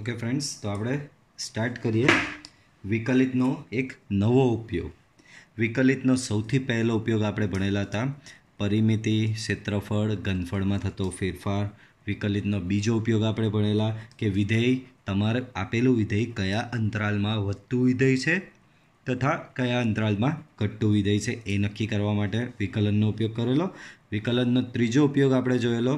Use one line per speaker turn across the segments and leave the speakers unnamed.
okay friends તો આપણે start કરીએ વિકલિતનો એક નવો ઉપયોગ વિકલિતનો સૌથી પહેલો ઉપયોગ આપણે ભણેલા હતા પરિમિતિ ક્ષેત્રફળ ગનફળમાં થતો ફેરફાર વિકલિતનો બીજો ઉપયોગ આપણે ભણેલા કે વિધેય તમારે આપેલું વિધેય કયા અંતરાલમાં વધતું વિધેય છે તથા કયા અંતરાલમાં ઘટતું વિધેય છે એ નક્કી કરવા માટે વિકલનનો ઉપયોગ કરેલો વિકલનનો ત્રીજો ઉપયોગ આપણે જોયેલો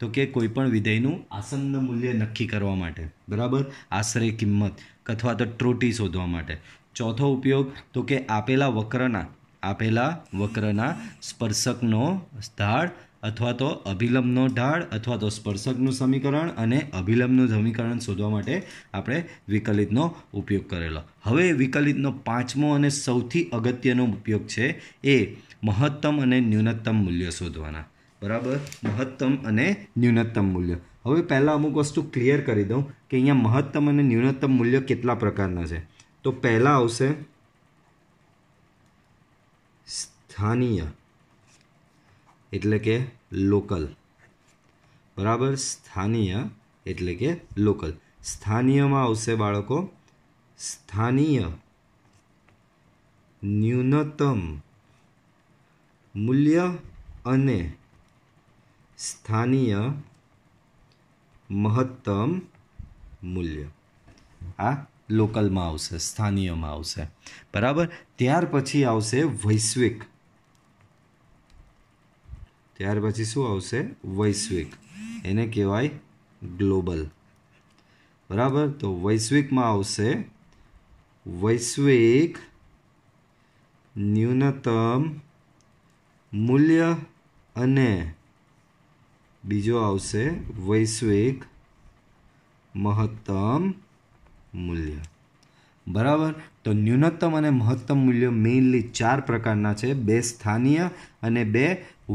તો કે કોઈપણ વિધેયનું આસન્ન મૂલ્ય નક્કી કરવા માટે બરાબર આશરે કિંમત અથવા તો ત્રુટિ શોધવા માટે ચોથો ઉપયોગ તો કે આપેલા વક્રના આપેલા વક્રના સ્પર્શકનો ઢાળ અથવા તો અભિલંબનો ઢાળ અથવા તો સ્પર્શકનું સમીકરણ અને અભિલંબનું સમીકરણ શોધવા માટે આપણે વિકલિતનો ઉપયોગ કરેલો હવે વિકલિતનો પાંચમો અને સૌથી અગત્યનો ઉપયોગ છે એ મહત્તમ અને ન્યૂનતમ મૂલ્ય શોધવાના બરાબર મહત્તમ અને ન્યૂનતમ મૂલ્ય હવે પહેલાં અમુક વસ્તુ ક્લિયર કરી દઉં કે અહીંયા મહત્તમ અને ન્યૂનતમ મૂલ્ય કેટલા પ્રકારના છે તો પહેલાં આવશે સ્થાનીય એટલે કે લોકલ બરાબર સ્થાનીય એટલે કે લોકલ સ્થાનીયમાં આવશે બાળકો સ્થાનીય ન્યૂનતમ મૂલ્ય અને સ્થાનીય મહત્તમ મૂલ્ય આ લોકલમાં આવશે સ્થાનીયમાં આવશે બરાબર ત્યાર પછી આવશે વૈશ્વિક ત્યાર પછી શું આવશે વૈશ્વિક એને કહેવાય ગ્લોબલ બરાબર તો વૈશ્વિકમાં આવશે વૈશ્વિક ન્યૂનતમ મૂલ્ય અને બીજો આવશે વૈશ્વિક મહત્તમ મૂલ્ય બરાબર તો ન્યૂનતમ અને મહત્તમ મૂલ્ય મેઇનલી ચાર પ્રકારના છે બે સ્થાનીય અને બે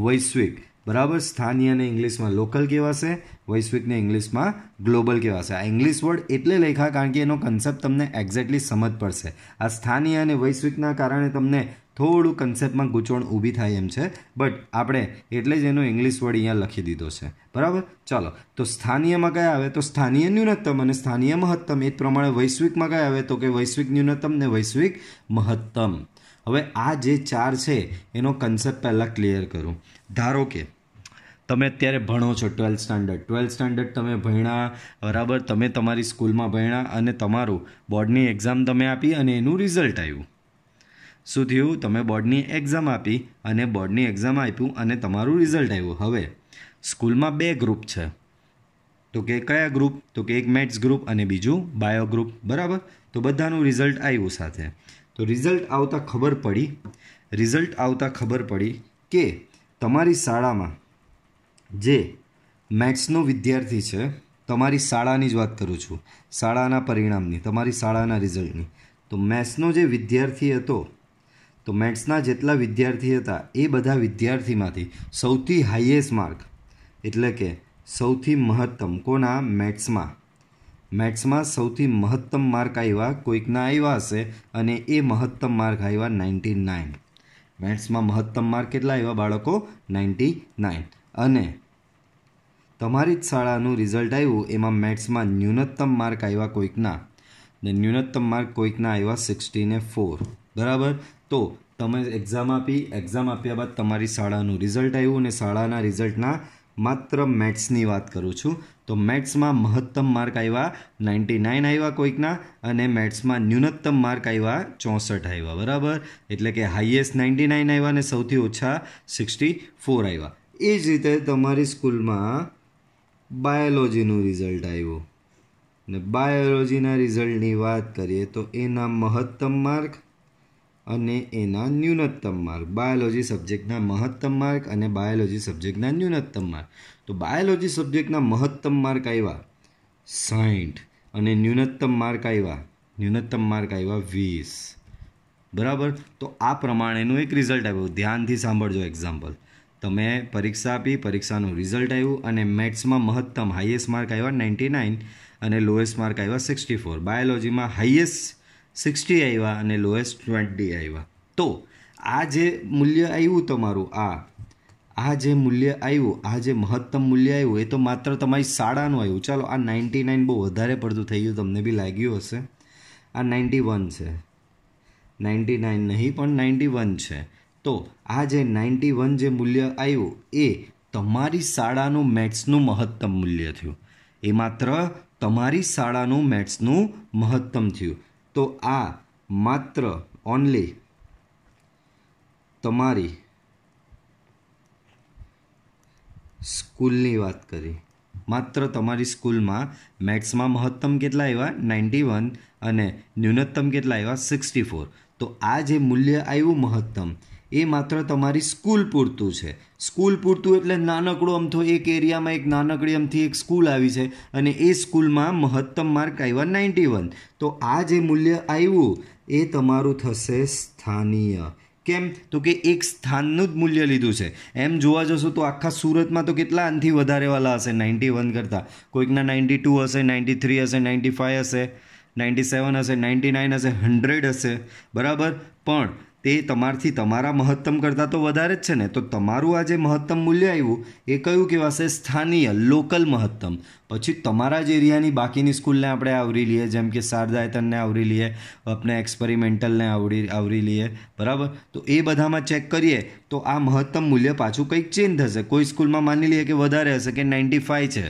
વૈશ્વિક બરાબર સ્થાનીયને ઇંગ્લિશમાં લોકલ કહેવાશે વૈશ્વિકને ઇંગ્લિશમાં ગ્લોબલ કહેવાશે આ ઇંગ્લિશ વર્ડ એટલે લખ્યા કારણ કે એનો કન્સેપ્ટ તમને એક્ઝેક્ટલી સમજ પડશે આ સ્થાનીય અને વૈશ્વિકના કારણે તમને થોડું કન્સેપ્ટમાં ગૂંચવણ ઊભી થાય એમ છે બટ આપણે એટલે જ એનો ઇંગ્લિશ વર્ડ અહીંયા લખી દીધો છે બરાબર ચાલો તો સ્થાનીયમાં કયા આવે તો સ્થાનીય ન્યૂનતમ અને સ્થાનીય મહત્તમ એ જ પ્રમાણે વૈશ્વિકમાં કયા આવે તો કે વૈશ્વિક ન્યૂનતમ ને વૈશ્વિક મહત્તમ હવે આ જે ચાર છે એનો કન્સેપ્ટ પહેલાં ક્લિયર કરું ધારો કે તમે અત્યારે ભણો છો ટ્વેલ્થ સ્ટાન્ડર્ડ ટ્વેલ્થ સ્ટાન્ડર્ડ તમે ભણ્યા બરાબર તમે તમારી સ્કૂલમાં ભણ્યા અને તમારું બોર્ડની એક્ઝામ તમે આપી અને એનું રિઝલ્ટ આવ્યું શું થયું તમે બોર્ડની એક્ઝામ આપી અને બોર્ડની એક્ઝામ આપ્યું અને તમારું રિઝલ્ટ આવ્યું હવે સ્કૂલમાં બે ગ્રુપ છે તો કે કયા ગ્રુપ તો કે એક મેથ્સ ગ્રુપ અને બીજું બાયો ગ્રુપ બરાબર તો બધાનું રિઝલ્ટ આવ્યું સાથે તો રિઝલ્ટ આવતા ખબર પડી રિઝલ્ટ આવતા ખબર પડી કે તમારી શાળામાં જે મેથ્સનો વિદ્યાર્થી છે તમારી શાળાની જ વાત કરું છું શાળાના પરિણામની તમારી શાળાના રિઝલ્ટની તો મેથ્સનો જે વિદ્યાર્થી હતો તો મેથ્સના જેટલા વિદ્યાર્થી હતા એ બધા વિદ્યાર્થીમાંથી સૌથી હાઈએસ્ટ માર્ક એટલે કે સૌથી મહત્તમ કોના મેથ્સમાં મેથ્સમાં સૌથી મહત્તમ માર્ક આવ્યા કોઈકના આવ્યા હશે અને એ મહત્તમ માર્ક આવ્યા નાઇન્ટી નાઇન મેથ્સમાં મહત્તમ માર્ક કેટલા આવ્યા બાળકો નાઇન્ટી નાઇન અને તમારી જ શાળાનું રિઝલ્ટ આવ્યું એમાં મેથ્સમાં ન્યૂનતમ માર્ક આવ્યા કોઈકના ને ન્યૂનતમ માર્ક કોઈકના આવ્યા સિક્સટી ને ફોર બરાબર તો તમે એક્ઝામ આપી એક્ઝામ આપ્યા બાદ તમારી શાળાનું રિઝલ્ટ આવ્યું અને શાળાના રિઝલ્ટના માત્ર મેથ્સની વાત કરું છું તો મેથ્સમાં મહત્તમ માર્ક આવ્યા નાઇન્ટી નાઇન આવ્યા કોઈકના અને મેથ્સમાં ન્યૂનતમ માર્ક આવ્યા ચોસઠ આવ્યા બરાબર એટલે કે હાઈએસ્ટ નાઇન્ટી નાઇન આવ્યા અને સૌથી ઓછા સિક્સટી ફોર આવ્યા એ જ રીતે તમારી સ્કૂલમાં બાયોલોજીનું રિઝલ્ટ આવ્યું ને બાયોલોજીના રિઝલ્ટની વાત કરીએ તો એના મહત્તમ માર્ક અને એના ન્યૂનતમ માર્ક બાયોલોજી સબ્જેક્ટના મહત્તમ માર્ક અને બાયોલોજી સબ્જેક્ટના ન્યૂનતમ માર્ક તો બાયોલોજી સબ્જેક્ટના મહત્તમ માર્ક આવ્યા સાઠ અને ન્યૂનતમ માર્ક આવ્યા ન્યૂનતમ માર્ક આવ્યા વીસ બરાબર તો આ પ્રમાણેનું એક રિઝલ્ટ આવ્યું ધ્યાનથી સાંભળજો એક્ઝામ્પલ તમે પરીક્ષા આપી પરીક્ષાનું રિઝલ્ટ આવ્યું અને મેથ્સમાં મહત્તમ હાઈએસ્ટ માર્ક આવ્યા નાઇન્ટી નાઇન અને લોએસ્ટ માર્ક આવ્યા સિક્સટી ફોર બાયોલોજીમાં હાઈએસ્ટ સિક્સટી આવ્યા અને લોએસ્ટ ટ્વેન્ટી આવ્યા તો આ જે મૂલ્ય આવ્યું તમારું આ આ જે મૂલ્ય આવ્યું આ જે મહત્તમ મૂલ્ય આવ્યું એ તો માત્ર તમારી શાળાનું આવ્યું ચાલો આ નાઇન્ટી નાઇન બહુ વધારે પડતું થઈ ગયું તમને બી લાગ્યું હશે આ નાઇન્ટી વન છે નાઇન્ટી નાઇન નહીં પણ નાઇન્ટી વન છે તો આ જે નાઇન્ટી વન જે મૂલ્ય આવ્યું એ તમારી શાળાનું મેથ્સનું મહત્તમ મૂલ્ય થયું એ માત્ર તમારી શાળાનું મેથ્સનું મહત્તમ થયું તો આ માત્ર ઓનલી તમારી સ્કૂલની વાત કરી માત્ર તમારી સ્કૂલમાં મેથ્સમાં મહત્તમ કેટલા આવ્યા નાઇન્ટી વન અને ન્યૂનતમ કેટલા આવ્યા સિક્સટી ફોર તો આ જે મૂલ્ય આવ્યું મહત્તમ એ માત્ર તમારી સ્કૂલ પૂરતું છે સ્કૂલ પૂરતું એટલે નાનકડું અમથો એક એરિયામાં એક નાનકડી અમથી એક સ્કૂલ આવી છે અને એ સ્કૂલમાં મહત્તમ માર્ક આવ્યા નાઇન્ટી વન તો આ જે મૂલ્ય આવ્યું એ તમારું થશે સ્થાનીય કેમ તો કે એક સ્થાનનું જ મૂલ્ય લીધું છે એમ જોવા જશો તો આખા સુરતમાં તો કેટલા આનથી વધારેવાલા હશે નાઇન્ટી વન કરતાં કોઈકના નાઇન્ટી ટુ હશે નાઇન્ટી થ્રી હશે નાઇન્ટી ફાઇવ હશે નાઇન્ટી સેવન હશે નાઇન્ટી નાઇન હશે હંડ્રેડ હશે બરાબર પણ તે તમારથી તમારા મહત્તમ કરતાં તો વધારે જ છે ને તો તમારું આ જે મહત્તમ મૂલ્ય આવ્યું એ કયું કહેવાશે સ્થાનીય લોકલ મહત્તમ પછી તમારા જ એરિયાની બાકીની સ્કૂલને આપણે આવરી લઈએ જેમ કે શારદાયતનને આવરી લઈએ આપણે એક્સપેરિમેન્ટલને આવરી આવરી લઈએ બરાબર તો એ બધામાં ચેક કરીએ તો આ મહત્તમ મૂલ્ય પાછું કંઈક ચેન્જ થશે કોઈ સ્કૂલમાં માની લઈએ કે વધારે હશે કે નાઇન્ટી ફાઇવ છે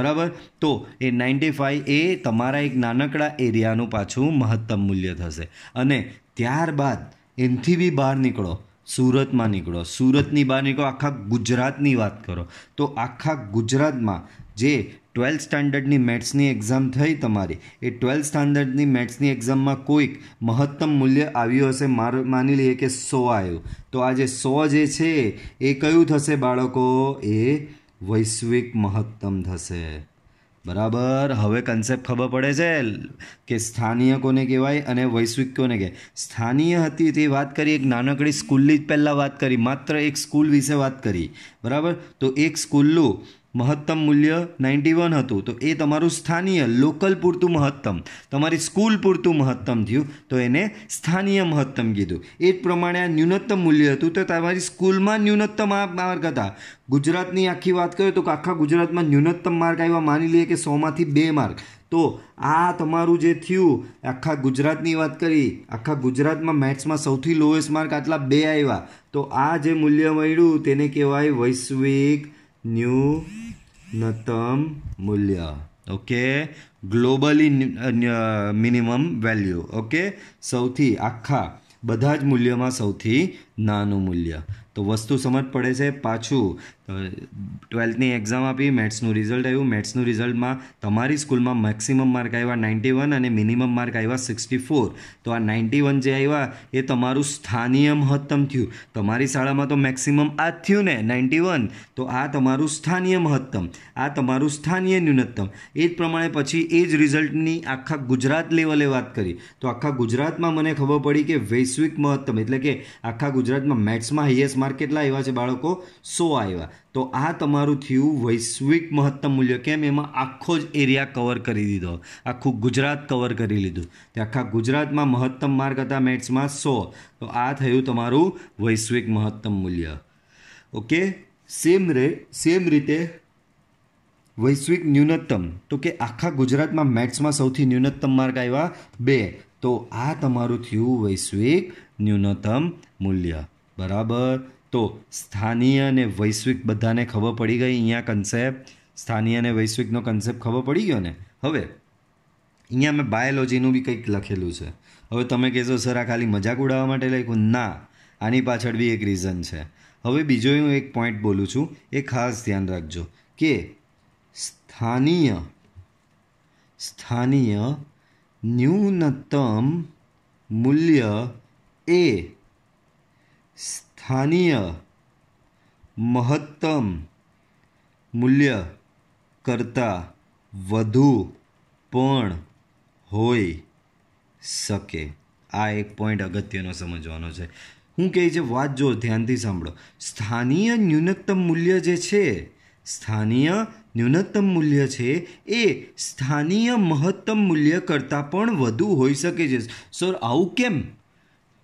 બરાબર તો એ નાઇન્ટી ફાઇવ એ તમારા એક નાનકડા એરિયાનું પાછું મહત્તમ મૂલ્ય થશે અને ત્યારબાદ એનથી બી બહાર નીકળો સુરતમાં નીકળો સુરતની બહાર નીકળો આખા ગુજરાતની વાત કરો તો આખા ગુજરાતમાં જે ટ્વેલ્થ સ્ટાન્ડર્ડની મેથ્સની એક્ઝામ થઈ તમારી એ ટ્વેલ્થ સ્ટાન્ડર્ડની મેથ્સની એક્ઝામમાં કોઈક મહત્તમ મૂલ્ય આવ્યું હશે માર માની લઈએ કે સો આવ્યું તો આ જે સો જે છે એ કયું થશે બાળકો એ વૈશ્વિક મહત્તમ થશે બરાબર હવે કન્સેપ્ટ ખબર પડે છે કે સ્થાનિય કોને કહેવાય અને વૈશ્વિક કોને કહેવાય સ્થાનિય હતી તે વાત કરી એક નાનકડી સ્કૂલની જ પહેલાં વાત કરી માત્ર એક સ્કૂલ વિશે વાત કરી બરાબર તો એક સ્કૂલનું મહત્તમ મૂલ્ય નાઇન્ટી વન હતું તો એ તમારું સ્થાનીય લોકલ પૂરતું મહત્તમ તમારી સ્કૂલ પૂરતું મહત્તમ થયું તો એને સ્થાનીય મહત્તમ કીધું એ જ પ્રમાણે આ ન્યૂનતમ મૂલ્ય હતું તો તમારી સ્કૂલમાં ન્યૂનતમ આ માર્ક હતા ગુજરાતની આખી વાત કરીએ તો આખા ગુજરાતમાં ન્યૂનતમ માર્ક આવ્યા માની લઈએ કે સોમાંથી બે માર્ક તો આ તમારું જે થયું આખા ગુજરાતની વાત કરી આખા ગુજરાતમાં મેથ્સમાં સૌથી લોએસ્ટ માર્ક આટલા બે આવ્યા તો આ જે મૂલ્ય મળ્યું તેને કહેવાય વૈશ્વિક ન્યૂનતમ મૂલ્ય okay globally minimum value okay સૌથી આખા બધા જ મૂલ્યમાં સૌથી નાનું મૂલ્ય તો વસ્તુ સમજ પડે છે પાછું ટ્વેલ્થની એક્ઝામ આપી મેથ્સનું રિઝલ્ટ આવ્યું મેથ્સનું રિઝલ્ટમાં તમારી સ્કૂલમાં મેક્સિમમ માર્ક આવ્યા નાઇન્ટી વન અને મિનિમમ માર્ક આવ્યા સિક્સટી ફોર તો આ નાઇન્ટી વન જે આવ્યા એ તમારું સ્થાનીય મહત્તમ થયું તમારી શાળામાં તો મેક્સિમમ આ જ થયું ને નાઇન્ટી વન તો આ તમારું સ્થાનીય મહત્તમ આ તમારું સ્થાનીય ન્યૂનતમ એ જ પ્રમાણે પછી એ જ રિઝલ્ટની આખા ગુજરાત લેવલે વાત કરી તો આખા ગુજરાતમાં મને ખબર પડી કે વૈશ્વિક મહત્તમ એટલે કે આખા ગુજરાતમાં મેથ્સમાં હાઈએસ્ટ માર્ક કેટલા આવ્યા છે બાળકો સો આવ્યા તો આ તમારું થયું વૈશ્વિક મહત્તમ મૂલ્ય કેમ એમાં આખો જ એરિયા કવર કરી દીધો આખું ગુજરાત કવર કરી લીધું તે આખા ગુજરાતમાં મહત્તમ માર્ક હતા મેથ્સમાં સો તો આ થયું તમારું વૈશ્વિક મહત્તમ મૂલ્ય ઓકે સેમ રે સેમ રીતે વૈશ્વિક ન્યૂનતમ તો કે આખા ગુજરાતમાં મેથ્સમાં સૌથી ન્યૂનતમ માર્ક આવ્યા બે તો આ તમારું થયું વૈશ્વિક ન્યૂનતમ મૂલ્ય બરાબર તો સ્થાનીય અને વૈશ્વિક બધાને ખબર પડી ગઈ અહીંયા કન્સેપ્ટ સ્થાનીય અને વૈશ્વિકનો કન્સેપ્ટ ખબર પડી ગયો ને હવે અહીંયા મેં બાયોલોજીનું બી કંઈક લખેલું છે હવે તમે કહેશો સર આ ખાલી મજાક ઉડાવવા માટે લખ્યું ના આની પાછળ બી એક રીઝન છે હવે બીજો હું એક પોઈન્ટ બોલું છું એ ખાસ ધ્યાન રાખજો કે સ્થાનીય સ્થાનીય ન્યૂનતમ મૂલ્ય એ સ્થાનીય મહત્તમ મૂલ્ય કરતાં વધુ પણ હોઈ શકે આ એક પોઈન્ટ અગત્યનો સમજવાનો છે હું કહે છે વાત જો ધ્યાનથી સાંભળો સ્થાનીય ન્યૂનતમ મૂલ્ય જે છે સ્થાનીય ન્યૂનતમ મૂલ્ય છે એ સ્થાનીય મહત્તમ મૂલ્ય કરતાં પણ વધુ હોઈ શકે છે સર આવું કેમ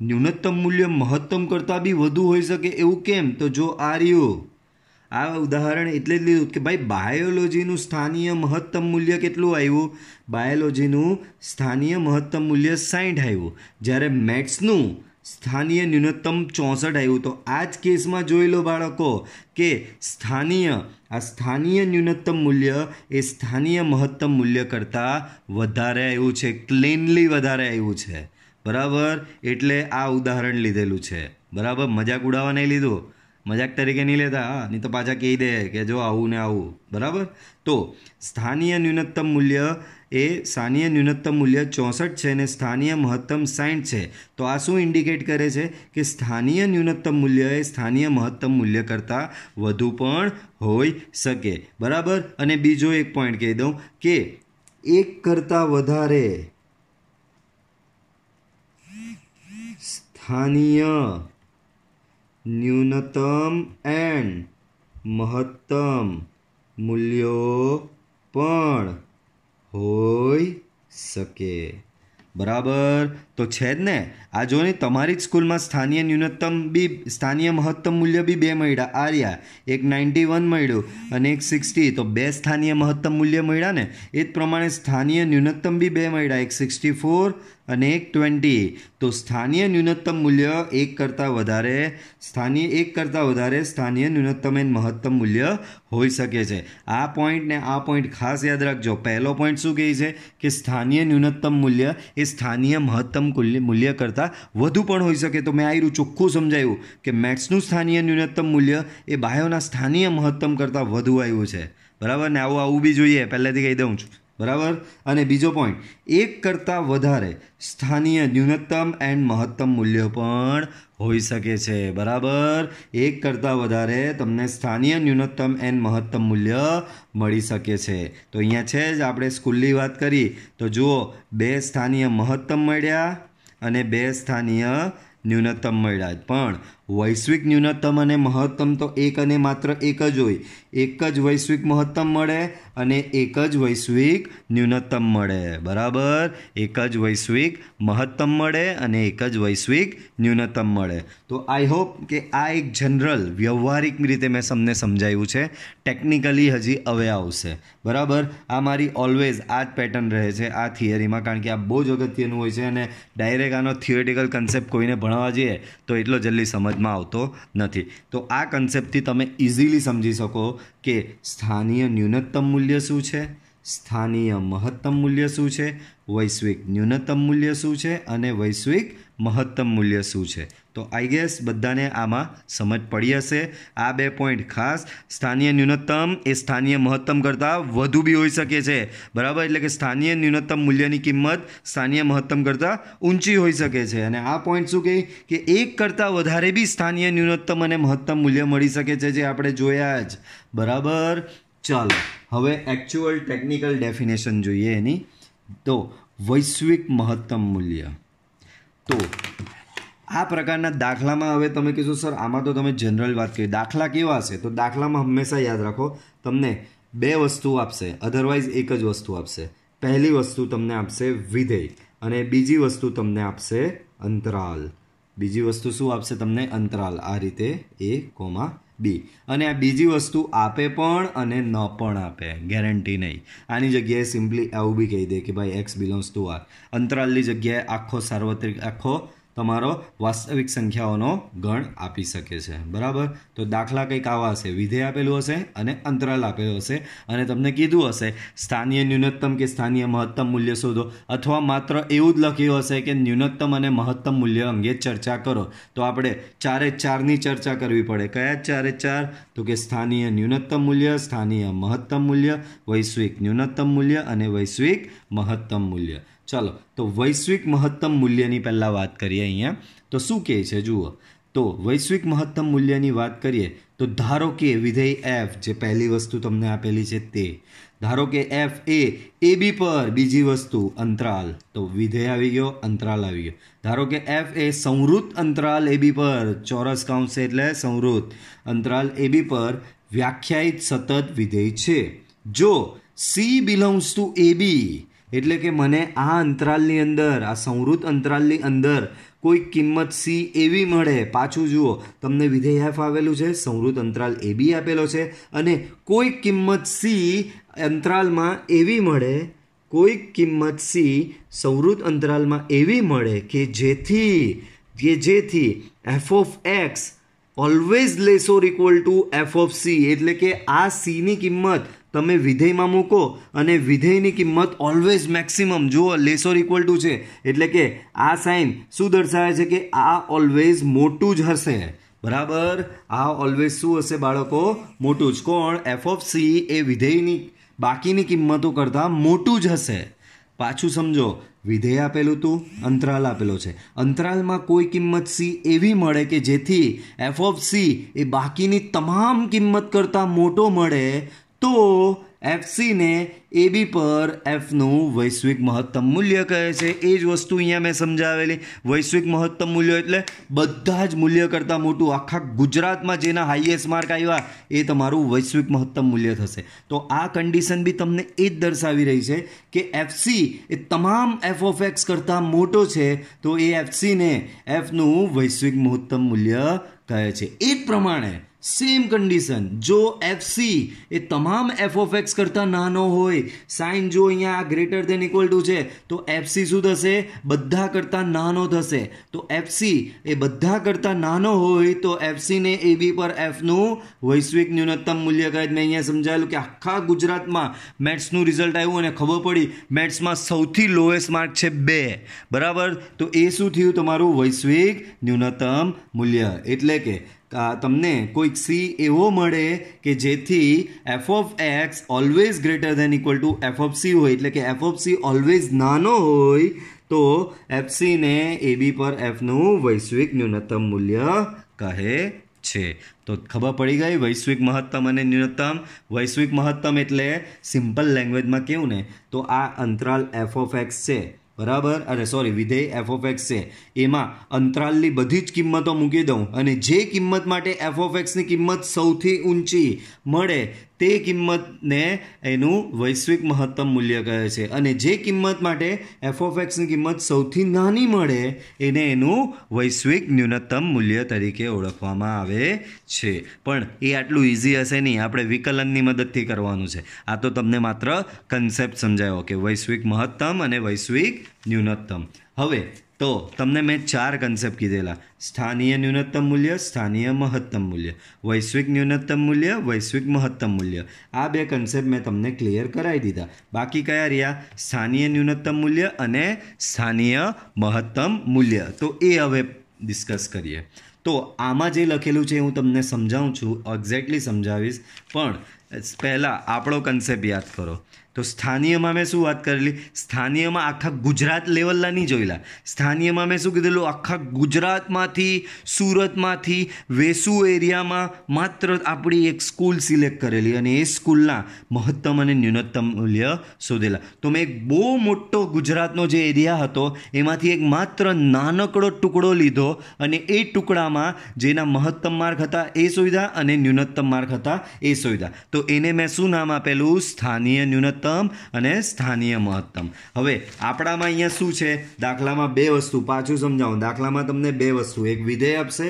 ન્યૂનતમ મૂલ્ય મહત્તમ કરતાં બી વધુ હોઈ શકે એવું કેમ તો જો આ રહ્યું આ ઉદાહરણ એટલે જ લીધું કે ભાઈ બાયોલોજીનું સ્થાનીય મહત્તમ મૂલ્ય કેટલું આવ્યું બાયોલોજીનું સ્થાનીય મહત્તમ મૂલ્ય સાઠ આવ્યું જ્યારે મેથ્સનું સ્થાનીય ન્યૂનતમ ચોસઠ આવ્યું તો આ જ કેસમાં જોઈ લો બાળકો કે સ્થાનીય આ સ્થાનીય ન્યૂનતમ મૂલ્ય એ સ્થાનીય મહત્તમ મૂલ્ય કરતાં વધારે આવ્યું છે ક્લીનલી વધારે આવ્યું છે બરાબર એટલે આ ઉદાહરણ લીધેલું છે બરાબર મજાક ઉડાવવા નહીં લીધું મજાક તરીકે નહીં લેતા હા નહીં તો પાછા કહી દે કે જો આવું ને આવું બરાબર તો સ્થાનીય ન્યૂનતમ મૂલ્ય એ સ્થાનીય ન્યૂનતમ મૂલ્ય ચોસઠ છે અને સ્થાનીય મહત્તમ સાઠ છે તો આ શું ઇન્ડિકેટ કરે છે કે સ્થાનીય ન્યૂનતમ મૂલ્ય એ સ્થાનીય મહત્તમ મૂલ્ય કરતાં વધુ પણ હોઈ શકે બરાબર અને બીજો એક પોઈન્ટ કહી દઉં કે એક કરતાં વધારે સ્થાનીય ન્યૂનતમ એન્ડ મહત્તમ મૂલ્યો પણ હોઈ શકે બરાબર તો છે જ ને આ જો ને તમારી જ સ્કૂલમાં સ્થાનીય ન્યૂનતમ બી સ્થાનીય મહત્તમ મૂલ્ય બી બે મળ્યા આર્યા એક નાઇન્ટી વન મળ્યું અને એક સિક્સટી તો બે સ્થાનીય મહત્તમ મૂલ્ય મળ્યા ને એ જ પ્રમાણે સ્થાનીય ન્યૂનતમ બી બે મળ્યા એક સિક્સટી ફોર અને એક ટ્વેન્ટી તો સ્થાનીય ન્યૂનતમ મૂલ્ય એક કરતાં વધારે સ્થાનીય એક કરતાં વધારે સ્થાનીય ન્યૂનતમ એન મહત્તમ મૂલ્ય હોઈ શકે છે આ પોઈન્ટને આ પોઈન્ટ ખાસ યાદ રાખજો પહેલો પોઈન્ટ શું કહે છે કે સ્થાનીય ન્યૂનતમ મૂલ્ય એ સ્થાનીય મહત્તમ મૂલ્ય કરતાં વધુ પણ હોઈ શકે તો મેં આયરું ચોખ્ખું સમજાયું કે મેથ્સનું સ્થાનીય ન્યૂનતમ મૂલ્ય એ બાયોના સ્થાનીય મહત્તમ કરતાં વધુ આવ્યું છે બરાબર ને આવું આવું બી જોઈએ પહેલાંથી કહી દઉં છું બરાબર અને બીજો પોઈન્ટ એક કરતાં વધારે સ્થાનીય ન્યૂનતમ એન્ડ મહત્તમ મૂલ્યો પણ હોઈ શકે છે બરાબર એક કરતાં વધારે તમને સ્થાનીય ન્યૂનતમ એન્ડ મહત્તમ મૂલ્ય મળી શકે છે તો અહીંયા છે જ આપણે સ્કૂલની વાત કરી તો જુઓ બે સ્થાનીય મહત્તમ મળ્યા અને બે સ્થાનીય ન્યૂનતમ મળ્યા પણ વૈશ્વિક ન્યૂનતમ અને મહત્તમ તો એક અને માત્ર એક જ હોય એક જ વૈશ્વિક મહત્તમ મળે અને એક જ વૈશ્વિક ન્યૂનતમ મળે બરાબર એક જ વૈશ્વિક મહત્તમ મળે અને એક જ વૈશ્વિક ન્યૂનતમ મળે તો આઈ હોપ કે આ એક જનરલ વ્યવહારિક રીતે મેં તમને સમજાવ્યું છે ટેકનિકલી હજી હવે આવશે બરાબર આ મારી ઓલવેઝ આ જ પેટર્ન રહે છે આ થિયરીમાં કારણ કે આ બહુ જ અગત્યનું હોય છે અને ડાયરેક્ટ આનો થિયોરિટિકલ કન્સેપ્ટ કોઈને ભણવા જઈએ તો એટલો જલ્દી સમજ યાદમાં આવતો નથી તો આ કન્સેપ્ટથી તમે ઇઝીલી સમજી શકો કે સ્થાનીય ન્યૂનતમ મૂલ્ય શું છે સ્થાનીય મહત્તમ મૂલ્ય શું છે વૈશ્વિક ન્યૂનતમ મૂલ્ય શું છે અને વૈશ્વિક મહત્તમ મૂલ્ય શું છે તો આઈ ગેસ બધાને આમાં સમજ પડી હશે આ બે પોઈન્ટ ખાસ સ્થાનીય ન્યૂનતમ એ સ્થાનીય મહત્તમ કરતાં વધુ બી હોઈ શકે છે બરાબર એટલે કે સ્થાનીય ન્યૂનતમ મૂલ્યની કિંમત સ્થાનીય મહત્તમ કરતાં ઊંચી હોઈ શકે છે અને આ પોઈન્ટ શું કહે કે એક કરતાં વધારે બી સ્થાનીય ન્યૂનતમ અને મહત્તમ મૂલ્ય મળી શકે છે જે આપણે જોયા જ બરાબર ચાલો હવે એકચ્યુઅલ ટેકનિકલ ડેફિનેશન જોઈએ એની તો વૈશ્વિક મહત્તમ મૂલ્ય તો આ પ્રકારના દાખલામાં હવે તમે કહેશો સર આમાં તો તમે જનરલ વાત કરી દાખલા કેવા હશે તો દાખલામાં હંમેશા યાદ રાખો તમને બે વસ્તુ આપશે અધરવાઇઝ એક જ વસ્તુ આપશે પહેલી વસ્તુ તમને આપશે વિધેય અને બીજી વસ્તુ તમને આપશે અંતરાલ બીજી વસ્તુ શું આપશે તમને અંતરાલ આ રીતે એ કોમા બી અને આ બીજી વસ્તુ આપે પણ અને ન પણ આપે ગેરંટી નહીં આની જગ્યાએ સિમ્પલી એવું બી કહી દે કે ભાઈ એક્સ બિલોંગ્સ ટુ આર અંતરાલની જગ્યાએ આખો સાર્વત્રિક આખો તમારો વાસ્તવિક સંખ્યાઓનો ગણ આપી શકે છે બરાબર તો દાખલા કંઈક આવા હશે વિધેય આપેલું હશે અને અંતરાલ આપેલું હશે અને તમને કીધું હશે સ્થાનીય ન્યૂનતમ કે સ્થાનીય મહત્તમ મૂલ્ય શોધો અથવા માત્ર એવું જ લખ્યું હશે કે ન્યૂનતમ અને મહત્તમ મૂલ્ય અંગે ચર્ચા કરો તો આપણે ચારે ચારની ચર્ચા કરવી પડે કયા ચારે ચાર તો કે સ્થાનીય ન્યૂનતમ મૂલ્ય સ્થાનીય મહત્તમ મૂલ્ય વૈશ્વિક ન્યૂનતમ મૂલ્ય અને વૈશ્વિક મહત્તમ મૂલ્ય ચલો તો વૈશ્વિક મહત્તમ મૂલ્યની પહેલાં વાત કરીએ અહીંયા તો શું કહે છે જુઓ તો વૈશ્વિક મહત્તમ મૂલ્યની વાત કરીએ તો ધારો કે વિધેય એફ જે પહેલી વસ્તુ તમને આપેલી છે તે ધારો કે એફ એ એ બી પર બીજી વસ્તુ અંતરાલ તો વિધેય આવી ગયો અંતરાલ આવી ગયો ધારો કે એફ એ સંવૃત અંતરાલ એ બી પર ચોરસ કાઉન્સ એટલે સંવૃત અંતરાલ એ બી પર વ્યાખ્યાયિત સતત વિધેય છે જો C belongs to A B એટલે કે મને આ અંતરાલની અંદર આ સંવૃત અંતરાલની અંદર કોઈ કિંમત સી એવી મળે પાછું જુઓ તમને વિધેય એફ આવેલું છે સંવૃત અંતરાલ એ બી આપેલો છે અને કોઈ કિંમત સી અંતરાલમાં એવી મળે કોઈ કિંમત સી સંવૃત અંતરાલમાં એવી મળે કે જેથી કે જેથી F of X always less or equal to F of C એટલે કે આ સીની કિંમત તમે વિધેયમાં મૂકો અને વિધેયની કિંમત ઓલવેઝ મેક્સિમમ જુઓ લેસોર ઇક્વલ ટુ છે એટલે કે આ સાઇન શું દર્શાવે છે કે આ ઓલવેઝ મોટું જ હશે બરાબર આ ઓલવેઝ શું હશે બાળકો મોટું જ કોણ એફ ઓફ સી એ વિધેયની બાકીની કિંમતો કરતાં મોટું જ હશે પાછું સમજો વિધેય આપેલું હતું અંતરાલ આપેલો છે અંતરાલમાં કોઈ કિંમત સી એવી મળે કે જેથી એફ ઓફ સી એ બાકીની તમામ કિંમત કરતાં મોટો મળે તો એફસીને એબી પર એફનું વૈશ્વિક મહત્તમ મૂલ્ય કહે છે એ જ વસ્તુ અહીંયા મેં સમજાવેલી વૈશ્વિક મહત્તમ મૂલ્ય એટલે બધા જ મૂલ્ય કરતાં મોટું આખા ગુજરાતમાં જેના હાઈએસ્ટ માર્ક આવ્યા એ તમારું વૈશ્વિક મહત્તમ મૂલ્ય થશે તો આ કન્ડિશન બી તમને એ જ દર્શાવી રહી છે કે એફસી એ તમામ એફ ઓફ એક્સ કરતાં મોટો છે તો એ એફસીને એફનું વૈશ્વિક મહત્તમ મૂલ્ય કહે છે એ જ પ્રમાણે સેમ કન્ડિશન જો એફસી એ તમામ એફ ઓફ એક્સ કરતાં નાનો હોય સાઇન જો અહીંયા ગ્રેટર દેન ઇક્વલ ટુ છે તો એફસી શું થશે બધા કરતાં નાનો થશે તો એફસી એ બધા કરતાં નાનો હોય તો એફસીને એ બી પર એફનું વૈશ્વિક ન્યૂનતમ મૂલ્ય કહે મેં અહીંયા સમજાયેલું કે આખા ગુજરાતમાં મેથ્સનું રિઝલ્ટ આવ્યું અને ખબર પડી મેથ્સમાં સૌથી લોએસ્ટ માર્ક છે બે બરાબર તો એ શું થયું તમારું વૈશ્વિક ન્યૂનતમ મૂલ્ય એટલે કે તમને કોઈક સી એવો મળે કે જેથી F of X always greater than equal to F of C હોય એટલે કે એફ ઓફ સી ઓલવેઝ નાનો હોય તો એફ સીને એબી પર એફનું વૈશ્વિક ન્યૂનતમ મૂલ્ય કહે છે તો ખબર પડી ગઈ વૈશ્વિક મહત્તમ અને ન્યૂનતમ વૈશ્વિક મહત્તમ એટલે સિમ્પલ લેંગ્વેજમાં કેવું ને તો આ અંતરાલ એફ ઓફ એક્સ છે બરાબર અરે સોરી વિધેય એફ ઓફ એક્સ છે એમાં અંતરાલની બધી જ કિંમતો મૂકી દઉં અને જે કિંમત માટે એફ ઓફ એક્સની કિંમત સૌથી ઊંચી મળે તે કિંમતને એનું વૈશ્વિક મહત્તમ મૂલ્ય કહે છે અને જે કિંમત માટે એફ ઓફ એક્સની કિંમત સૌથી નાની મળે એને એનું વૈશ્વિક ન્યૂનતમ મૂલ્ય તરીકે ઓળખવામાં આવે છે પણ એ આટલું ઇઝી હશે નહીં આપણે વિકલનની મદદથી કરવાનું છે આ તો તમને માત્ર કન્સેપ્ટ સમજાયો કે વૈશ્વિક મહત્તમ અને વૈશ્વિક ન્યૂનતમ હવે તો તમને મેં ચાર કન્સેપ્ટ કીધેલા સ્થાનીય ન્યૂનતમ મૂલ્ય સ્થાનીય મહત્તમ મૂલ્ય વૈશ્વિક ન્યૂનતમ મૂલ્ય વૈશ્વિક મહત્તમ મૂલ્ય આ બે કન્સેપ્ટ મેં તમને ક્લિયર કરાવી દીધા બાકી કયા રહ્યા સ્થાનીય ન્યૂનતમ મૂલ્ય અને સ્થાનીય મહત્તમ મૂલ્ય તો એ હવે ડિસ્કસ કરીએ તો આમાં જે લખેલું છે હું તમને સમજાવું છું એક્ઝેક્ટલી સમજાવીશ પણ પહેલાં આપણો કન્સેપ્ટ યાદ કરો તો સ્થાનીયમાં મેં શું વાત કરેલી સ્થાનીયમાં આખા ગુજરાત લેવલના નહીં જોયેલા સ્થાનીયમાં મેં શું કીધેલું આખા ગુજરાતમાંથી સુરતમાંથી વેસુ એરિયામાં માત્ર આપણી એક સ્કૂલ સિલેક્ટ કરેલી અને એ સ્કૂલના મહત્તમ અને ન્યૂનતમ મૂલ્ય શોધેલા તો મેં એક બહુ મોટો ગુજરાતનો જે એરિયા હતો એમાંથી એક માત્ર નાનકડો ટુકડો લીધો અને એ ટુકડામાં જેના મહત્તમ માર્ક હતા એ સુવિધા અને ન્યૂનતમ માર્ક હતા એ સુવિધા તો એને મેં શું નામ આપેલું સ્થાનીય ન્યૂનતમ મહત્તમ અને સ્થાનીય મહત્તમ હવે આપણામાં અહીંયા શું છે દાખલામાં બે વસ્તુ પાછું સમજાવું દાખલામાં તમને બે વસ્તુ એક વિધેય આપશે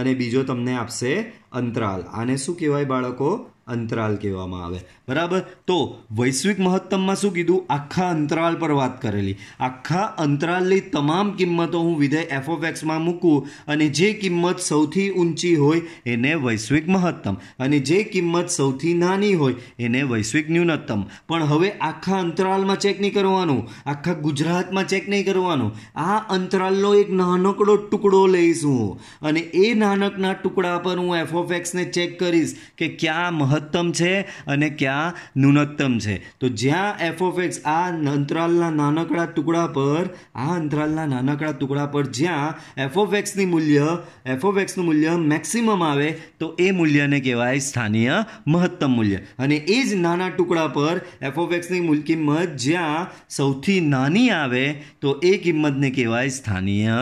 અને બીજો તમને આપશે અંતરાલ આને શું કહેવાય બાળકો અંતરાલ કહેવામાં આવે બરાબર તો વૈશ્વિક મહત્તમમાં શું કીધું આખા અંતરાલ પર વાત કરેલી આખા અંતરાલની તમામ કિંમતો હું વિધેય એફ ઓફ એક્સમાં મૂકું અને જે કિંમત સૌથી ઊંચી હોય એને વૈશ્વિક મહત્તમ અને જે કિંમત સૌથી નાની હોય એને વૈશ્વિક ન્યૂનતમ પણ હવે આખા અંતરાલમાં ચેક નહીં કરવાનું આખા ગુજરાતમાં ચેક નહીં કરવાનું આ અંતરાલનો એક નાનકડો ટુકડો લઈશ હું અને એ નાનકના ટુકડા પર હું એફ ઓફ એક્સને ચેક કરીશ કે ક્યાં મહત્વ મહત્તમ છે અને ક્યાં ન્યૂનતમ છે તો જ્યાં એફ ઓફ એક્સ આ અંતરાલના નાનકડા ટુકડા પર આ અંતરાલના નાનકડા ટુકડા પર જ્યાં એફ ઓફ એક્સની મૂલ્ય એફ ઓફ એક્સનું મૂલ્ય મેક્સિમમ આવે તો એ મૂલ્યને કહેવાય સ્થાનીય મહત્તમ મૂલ્ય અને એ જ નાના ટુકડા પર એફ ઓફ એક્સની કિંમત જ્યાં સૌથી નાની આવે તો એ કિંમતને કહેવાય સ્થાનીય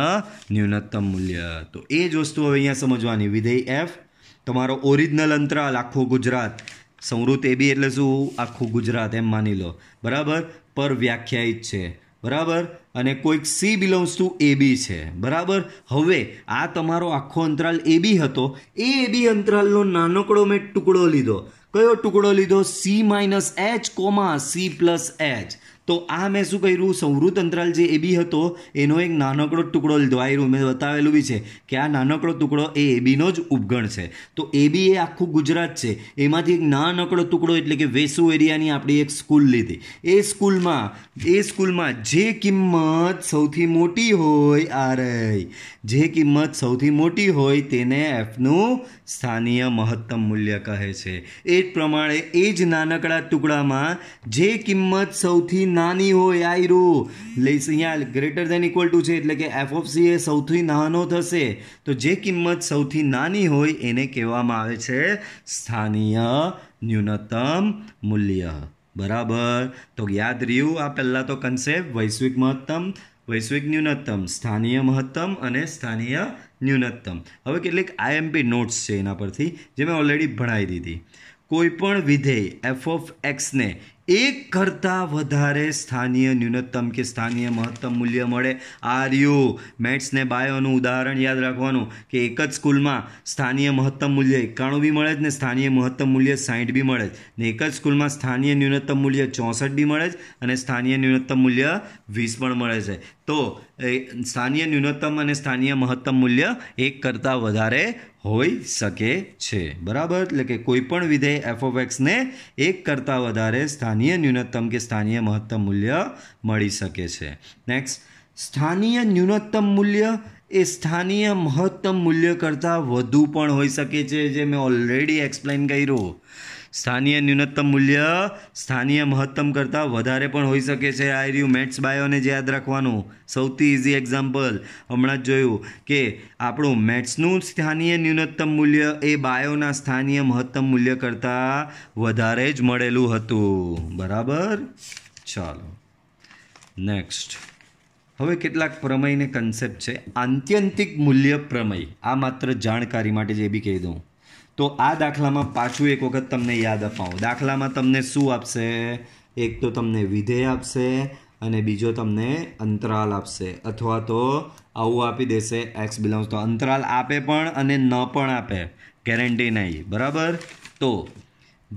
ન્યૂનતમ મૂલ્ય તો એ જ વસ્તુ હવે અહીંયા સમજવાની વિધેય એફ તમારો ઓરિજિનલ અંતરાલ આખું ગુજરાત સંવૃત એ બી એટલે શું આખું ગુજરાત એમ માની લો બરાબર પર વ્યાખ્યાયિત છે બરાબર અને કોઈક C belongs to A B છે બરાબર હવે આ તમારો આખો અંતરાલ એ બી હતો એ એ બી અંતરાલનો નાનકડો મેં ટુકડો લીધો કયો ટુકડો લીધો C minus H comma C plus H તો આ મેં શું કર્યું સૌરભ અંતરાલ જે એબી હતો એનો એક નાનકડો ટુકડો લીધો આ મેં બતાવેલું બી છે કે આ નાનકડો ટુકડો એ એબીનો જ ઉપગણ છે તો એબી એ આખું ગુજરાત છે એમાંથી એક નાનકડો ટુકડો એટલે કે વેસુ એરિયાની આપણી એક સ્કૂલ લીધી એ સ્કૂલમાં એ સ્કૂલમાં જે કિંમત સૌથી મોટી હોય આ જે કિંમત સૌથી મોટી હોય તેને એફનું સ્થાનીય મહત્તમ મૂલ્ય કહે છે એ જ પ્રમાણે એ જ નાનકડા ટુકડામાં જે કિંમત સૌથી નાની હોય આયરું લઈશ અહીંયા ગ્રેટર દેન ઇક્વલ ટુ છે એટલે કે એફ ઓફ સી એ સૌથી નાનો થશે તો જે કિંમત સૌથી નાની હોય એને કહેવામાં આવે છે સ્થાનીય ન્યૂનતમ મૂલ્ય બરાબર તો યાદ રહ્યું આ પહેલાં તો કન્સેપ્ટ વૈશ્વિક મહત્તમ વૈશ્વિક ન્યૂનતમ સ્થાનીય મહત્તમ અને સ્થાનીય ન્યૂનતમ હવે કેટલીક આઈએમપી નોટ્સ છે એના પરથી જે મેં ઓલરેડી ભણાવી દીધી કોઈપણ વિધેય એફ ઓફ એક્સને એક કરતાં વધારે સ્થાનીય ન્યૂનતમ કે સ્થાનીય મહત્તમ મૂલ્ય મળે આર યુ મેટ્સ ને બાયોનું ઉદાહરણ યાદ રાખવાનું કે એક જ સ્કૂલમાં સ્થાનીય મહત્તમ મૂલ્ય એકાણું બી મળે જ ને સ્થાનીય મહત્તમ મૂલ્ય સાહીઠ બી મળે જ ને એક જ સ્કૂલમાં સ્થાનીય ન્યૂનતમ મૂલ્ય ચોસઠ બી મળે જ અને સ્થાનીય ન્યૂનતમ મૂલ્ય વીસ પણ મળે છે તો સ્થાનીય ન્યૂનતમ અને સ્થાનીય મહત્તમ મૂલ્ય એક કરતાં વધારે હોઈ શકે છે બરાબર એટલે કે કોઈપણ વિધેય એફ ઓફ એક્સને એક કરતાં વધારે સ્થાનીય ન્યૂનતમ કે સ્થાનિય મહત્તમ મૂલ્ય મળી શકે છે નેક્સ્ટ સ્થાનીય ન્યૂનતમ મૂલ્ય એ સ્થાનીય મહત્તમ મૂલ્ય કરતાં વધુ પણ હોઈ શકે છે જે મેં ઓલરેડી એક્સપ્લેન કર્યું સ્થાનિય ન્યૂનતમ મૂલ્ય સ્થાનિય મહત્તમ કરતાં વધારે પણ હોઈ શકે છે આ રહ્યું મેટ્સ બાયોને જ યાદ રાખવાનું સૌથી ઇઝી એક્ઝામ્પલ હમણાં જ જોયું કે આપણું મેટ્સનું સ્થાનીય ન્યૂનતમ મૂલ્ય એ બાયોના સ્થાનીય મહત્તમ મૂલ્ય કરતાં વધારે જ મળેલું હતું બરાબર ચાલો નેક્સ્ટ હવે કેટલાક પ્રમેયને કન્સેપ્ટ છે આત્યંતિક મૂલ્ય પ્રમેય આ માત્ર જાણકારી માટે જે બી કહી દઉં તો આ દાખલામાં પાછું એક વખત તમને યાદ અપાવું દાખલામાં તમને શું આપશે એક તો તમને વિધેય આપશે અને બીજો તમને અંતરાલ આપશે અથવા તો આવું આપી દેશે એક્સ બિલોન્સ તો અંતરાલ આપે પણ અને ન પણ આપે ગેરંટી નહીં બરાબર તો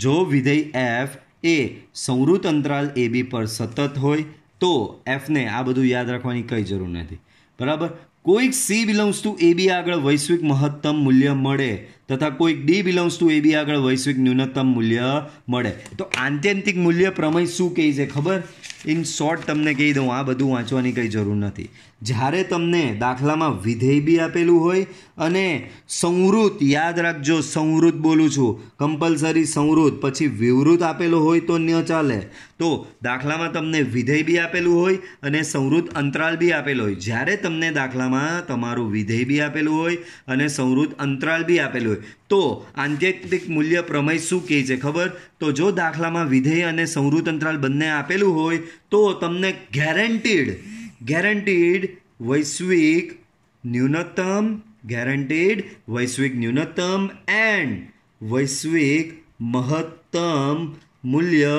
જો વિધેય એફ એ સંવૃત અંતરાલ એબી પર સતત હોય તો એફને આ બધું યાદ રાખવાની કંઈ જરૂર નથી બરાબર કોઈક સી બિલોંગ્સ ટુ એબી આગળ વૈશ્વિક મહત્તમ મૂલ્ય મળે તથા કોઈક D belongs to A B આગળ વૈશ્વિક ન્યૂનતમ મૂલ્ય મળે તો આત્યંતિક મૂલ્ય પ્રમેય શું કહે છે ખબર ઇન શોર્ટ તમને કહી દઉં આ બધું વાંચવાની કંઈ જરૂર નથી જ્યારે તમને દાખલામાં વિધેય બી આપેલું હોય અને સંવૃત યાદ રાખજો સંવૃત બોલું છું કમ્પલસરી સંવૃત પછી વિવૃત આપેલો હોય તો ન ચાલે તો દાખલામાં તમને વિધેય બી આપેલું હોય અને સંવૃત અંતરાલ બી આપેલો હોય જ્યારે તમને દાખલામાં તમારું વિધેય બી આપેલું હોય અને સંવૃત અંતરાલ બી આપેલું હોય તો આંત્યતિક મૂલ્ય પ્રમેય શું કહે છે ખબર તો જો દાખલામાં વિધેય અને સંવૃતંત્રાલ બંને આપેલું હોય તો તમને ગેરંટીડ ગેરંટીડ વૈશ્વિક ન્યૂનતમ ગેરંટીડ વૈશ્વિક ન્યૂનતમ એન્ડ વૈશ્વિક મહત્તમ મૂલ્ય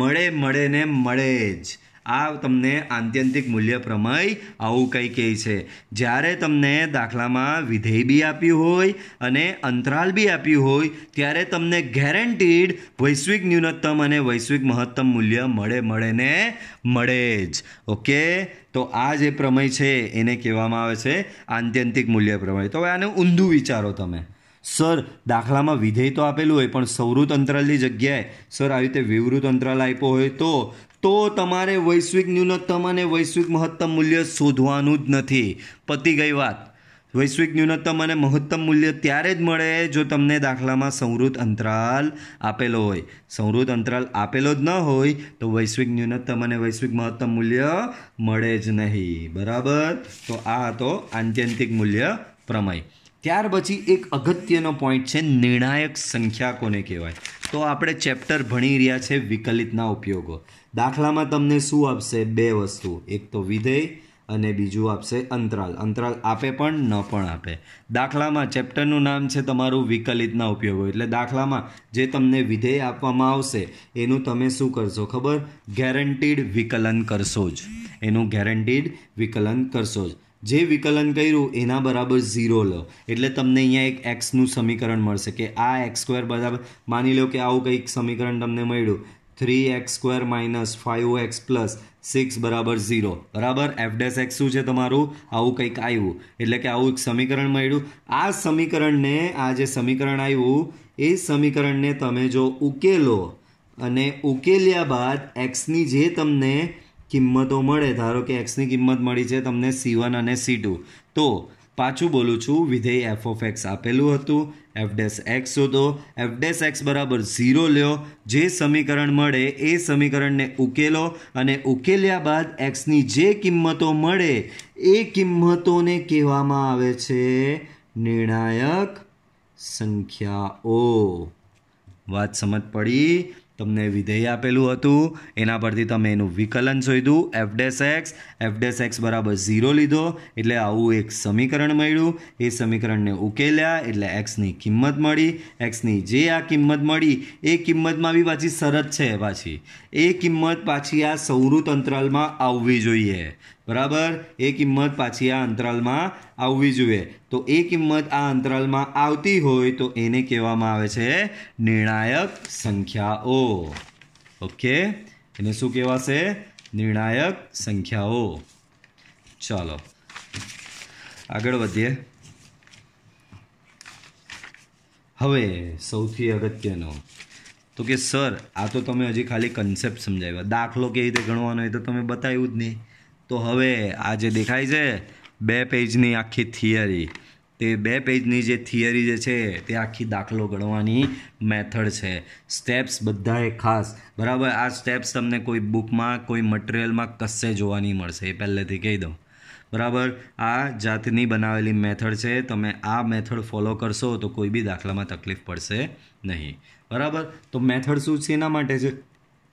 મળે મળે ને મળે જ આ તમને આત્યંતિક મૂલ્ય પ્રમેય આવું કંઈ કહે છે જ્યારે તમને દાખલામાં વિધેય બી આપ્યું હોય અને અંતરાલ બી આપ્યું હોય ત્યારે તમને ગેરંટીડ વૈશ્વિક ન્યૂનતમ અને વૈશ્વિક મહત્તમ મૂલ્ય મળે મળે ને મળે જ ઓકે તો આ જે પ્રમેય છે એને કહેવામાં આવે છે આત્યંતિક મૂલ્ય પ્રમેય તો હવે આને ઊંધું વિચારો તમે સર દાખલામાં વિધેય તો આપેલું હોય પણ સવૃત અંતરાલની જગ્યાએ સર આવી રીતે વિવૃત અંતરાલ આપ્યો હોય તો તો તમારે વૈશ્વિક ન્યૂનતમ અને વૈશ્વિક મહત્તમ મૂલ્ય શોધવાનું જ નથી પતી ગઈ વાત વૈશ્વિક ન્યૂનતમ અને મહત્તમ મૂલ્ય ત્યારે જ મળે જો તમને દાખલામાં સંવૃત અંતરાલ આપેલો હોય સંવૃત અંતરાલ આપેલો જ ન હોય તો વૈશ્વિક ન્યૂનતમ અને વૈશ્વિક મહત્તમ મૂલ્ય મળે જ નહીં બરાબર તો આ હતો આત્યંતિક મૂલ્ય પ્રમેય ત્યાર પછી એક અગત્યનો પોઈન્ટ છે નિર્ણાયક સંખ્યા કોને કહેવાય તો આપણે ચેપ્ટર ભણી રહ્યા છે વિકલિતના ઉપયોગો દાખલામાં તમને શું આપશે બે વસ્તુ એક તો વિધેય અને બીજું આપશે અંતરાલ અંતરાલ આપે પણ ન પણ આપે દાખલામાં ચેપ્ટરનું નામ છે તમારું વિકલિતના ઉપયોગો એટલે દાખલામાં જે તમને વિધેય આપવામાં આવશે એનું તમે શું કરશો ખબર ગેરંટીડ વિકલન કરશો જ એનું ગેરંટીડ વિકલન કરશો જ જે વિકલન કર્યું એના બરાબર ઝીરો લો એટલે તમને અહીંયા એક એક્સનું સમીકરણ મળશે કે આ એક્સ સ્ક્વેર બરાબર માની લો કે આવું કંઈક સમીકરણ તમને મળ્યું three X square minus five X plus six બરાબર ઝીરો બરાબર એફડેસ એક્સ શું છે તમારું આવું કંઈક આવ્યું એટલે કે આવું એક સમીકરણ મળ્યું આ સમીકરણને આ જે સમીકરણ આવ્યું એ સમીકરણને તમે જો ઉકેલો અને ઉકેલ્યા બાદ એક્સની જે તમને કિંમતો મળે ધારો કે એક્સની કિંમત મળી છે તમને સી વન અને સી ટુ તો પાછું બોલું છું વિધેય એફ ઓફ એક્સ આપેલું હતું એફ ડેસ એક્સ શોધો એફ ડેસ એક્સ બરાબર ઝીરો લ્યો જે સમીકરણ મળે એ સમીકરણને ઉકેલો અને ઉકેલ્યા બાદ એક્સની જે કિંમતો મળે એ કિંમતોને કહેવામાં આવે છે નિર્ણાયક સંખ્યાઓ વાત સમજ પડી તમને વિધેય આપેલું હતું એના પરથી તમે એનું વિકલન શોધ્યું એફડેસ એક્સ એફડેસ એક્સ બરાબર ઝીરો લીધો એટલે આવું એક સમીકરણ મળ્યું એ સમીકરણને ઉકેલ્યા એટલે એક્સની કિંમત મળી એક્સની જે આ કિંમત મળી એ કિંમતમાં બી પાછી શરત છે પાછી એ કિંમત પાછી આ સૌરુ તંત્રાલમાં આવવી જોઈએ બરાબર એ કિંમત પાછી આ અંતરાલમાં આવવી જોઈએ તો એ કિંમત આ અંતરાલમાં આવતી હોય તો એને કહેવામાં આવે છે નિર્ણાયક સંખ્યાઓ ઓકે એને શું કહેવાશે નિર્ણાયક સંખ્યાઓ ચાલો આગળ વધીએ હવે સૌથી અગત્યનો તો કે સર આ તો તમે હજી ખાલી કન્સેપ્ટ સમજાવ્યા દાખલો કેવી રીતે ગણવાનો એ તો તમે બતાવ્યું જ નહીં તો હવે આ જે દેખાય છે બે પેજની આખી થિયરી તે બે પેજની જે થિયરી જે છે તે આખી દાખલો ગણવાની મેથડ છે સ્ટેપ્સ બધાએ ખાસ બરાબર આ સ્ટેપ્સ તમને કોઈ બુકમાં કોઈ મટિરિયલમાં કશે જોવા નહીં મળશે એ પહેલેથી કહી દઉં બરાબર આ જાતની બનાવેલી મેથડ છે તમે આ મેથડ ફોલો કરશો તો કોઈ બી દાખલામાં તકલીફ પડશે નહીં બરાબર તો મેથડ શું છે એના માટે છે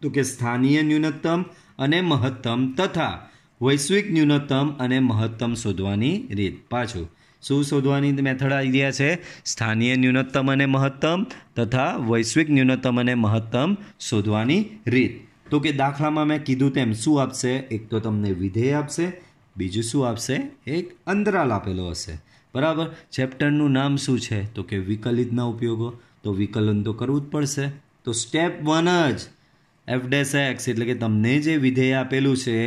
તો કે સ્થાનીય ન્યૂનતમ અને મહત્તમ તથા વૈશ્વિક ન્યૂનતમ અને મહત્તમ શોધવાની રીત પાછું શું શોધવાની મેથડ આવી ગયા છે સ્થાનીય ન્યૂનતમ અને મહત્તમ તથા વૈશ્વિક ન્યૂનતમ અને મહત્તમ શોધવાની રીત તો કે દાખલામાં મેં કીધું તેમ શું આપશે એક તો તમને વિધેય આપશે બીજું શું આપશે એક અંતરાલ આપેલો હશે બરાબર ચેપ્ટરનું નામ શું છે તો કે વિકલિતના ઉપયોગો તો વિકલન તો કરવું જ પડશે તો સ્ટેપ વન જ એફ ડેસ એક્સ એટલે કે તમને જે વિધેય આપેલું છે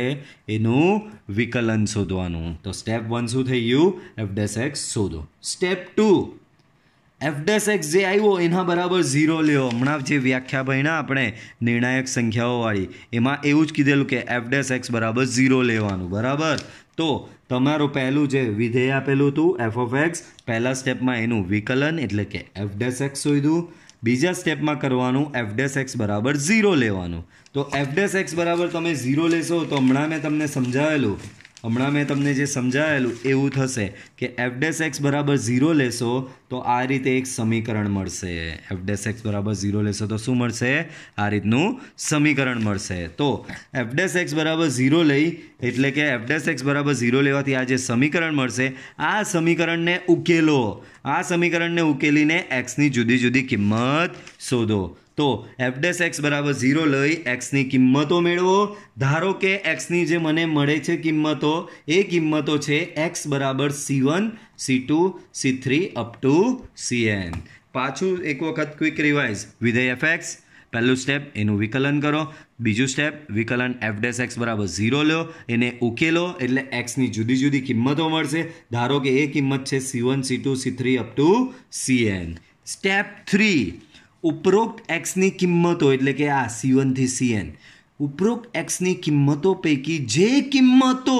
એનું વિકલન શોધવાનું તો સ્ટેપ વન શું થઈ ગયું એફ ડેસ એક્સ શોધો step two F dash X જે આવ્યો એના બરાબર ઝીરો લ્યો હમણાં જે વ્યાખ્યા ભણ્યા આપણે નિર્ણાયક સંખ્યાઓવાળી એમાં એવું જ કીધેલું કે એફ ડેસ એક્સ બરાબર ઝીરો લેવાનું બરાબર તો તમારું પહેલું જે વિધેય આપેલું હતું એફ ઓફ એક્સ પહેલાં સ્ટેપમાં એનું વિકલન એટલે કે એફ ડેસ એક્સ શોધ્યું બીજા સ્ટેપમાં કરવાનું એફ ડેસ એક્સ બરાબર ઝીરો લેવાનું તો એફ ડેસ એક્સ બરાબર તમે ઝીરો લેશો તો હમણાં મેં તમને સમજાવેલું હમણાં મેં તમને જે સમજાવેલું એવું થશે કે એફડેસ એક્સ બરાબર ઝીરો લેશો તો આ રીતે એક સમીકરણ મળશે એફડેસ એક્સ બરાબર ઝીરો લેશો તો શું મળશે આ રીતનું સમીકરણ મળશે તો એફડેસ એક્સ બરાબર ઝીરો લઈ એટલે કે એફડેસ એક્સ બરાબર ઝીરો લેવાથી આ જે સમીકરણ મળશે આ સમીકરણને ઉકેલો આ સમીકરણને ઉકેલીને એક્સની જુદી જુદી કિંમત શોધો તો એફડેસ એક્સ બરાબર ઝીરો લઈ એક્સની કિંમતો મેળવો ધારો કે એક્સની જે મને મળે છે કિંમતો એ કિંમતો છે એક્સ બરાબર C one C two C three up to C N પાછું એક વખત ક્વિક રિવાઇઝ વિધેય એફ એક્સ પહેલું સ્ટેપ એનું વિકલન કરો બીજું સ્ટેપ વિકલન એફ ડેસ એક્સ બરાબર ઝીરો લો એને ઉકેલો એટલે એક્સની જુદી જુદી કિંમતો મળશે ધારો કે એ કિંમત છે C one C two C three up to C N step three ઉપરોક્ત એક્સની કિંમતો એટલે કે આ સી વનથી સીએન ઉપરોક્ત એક્સની કિંમતો પૈકી જે કિંમતો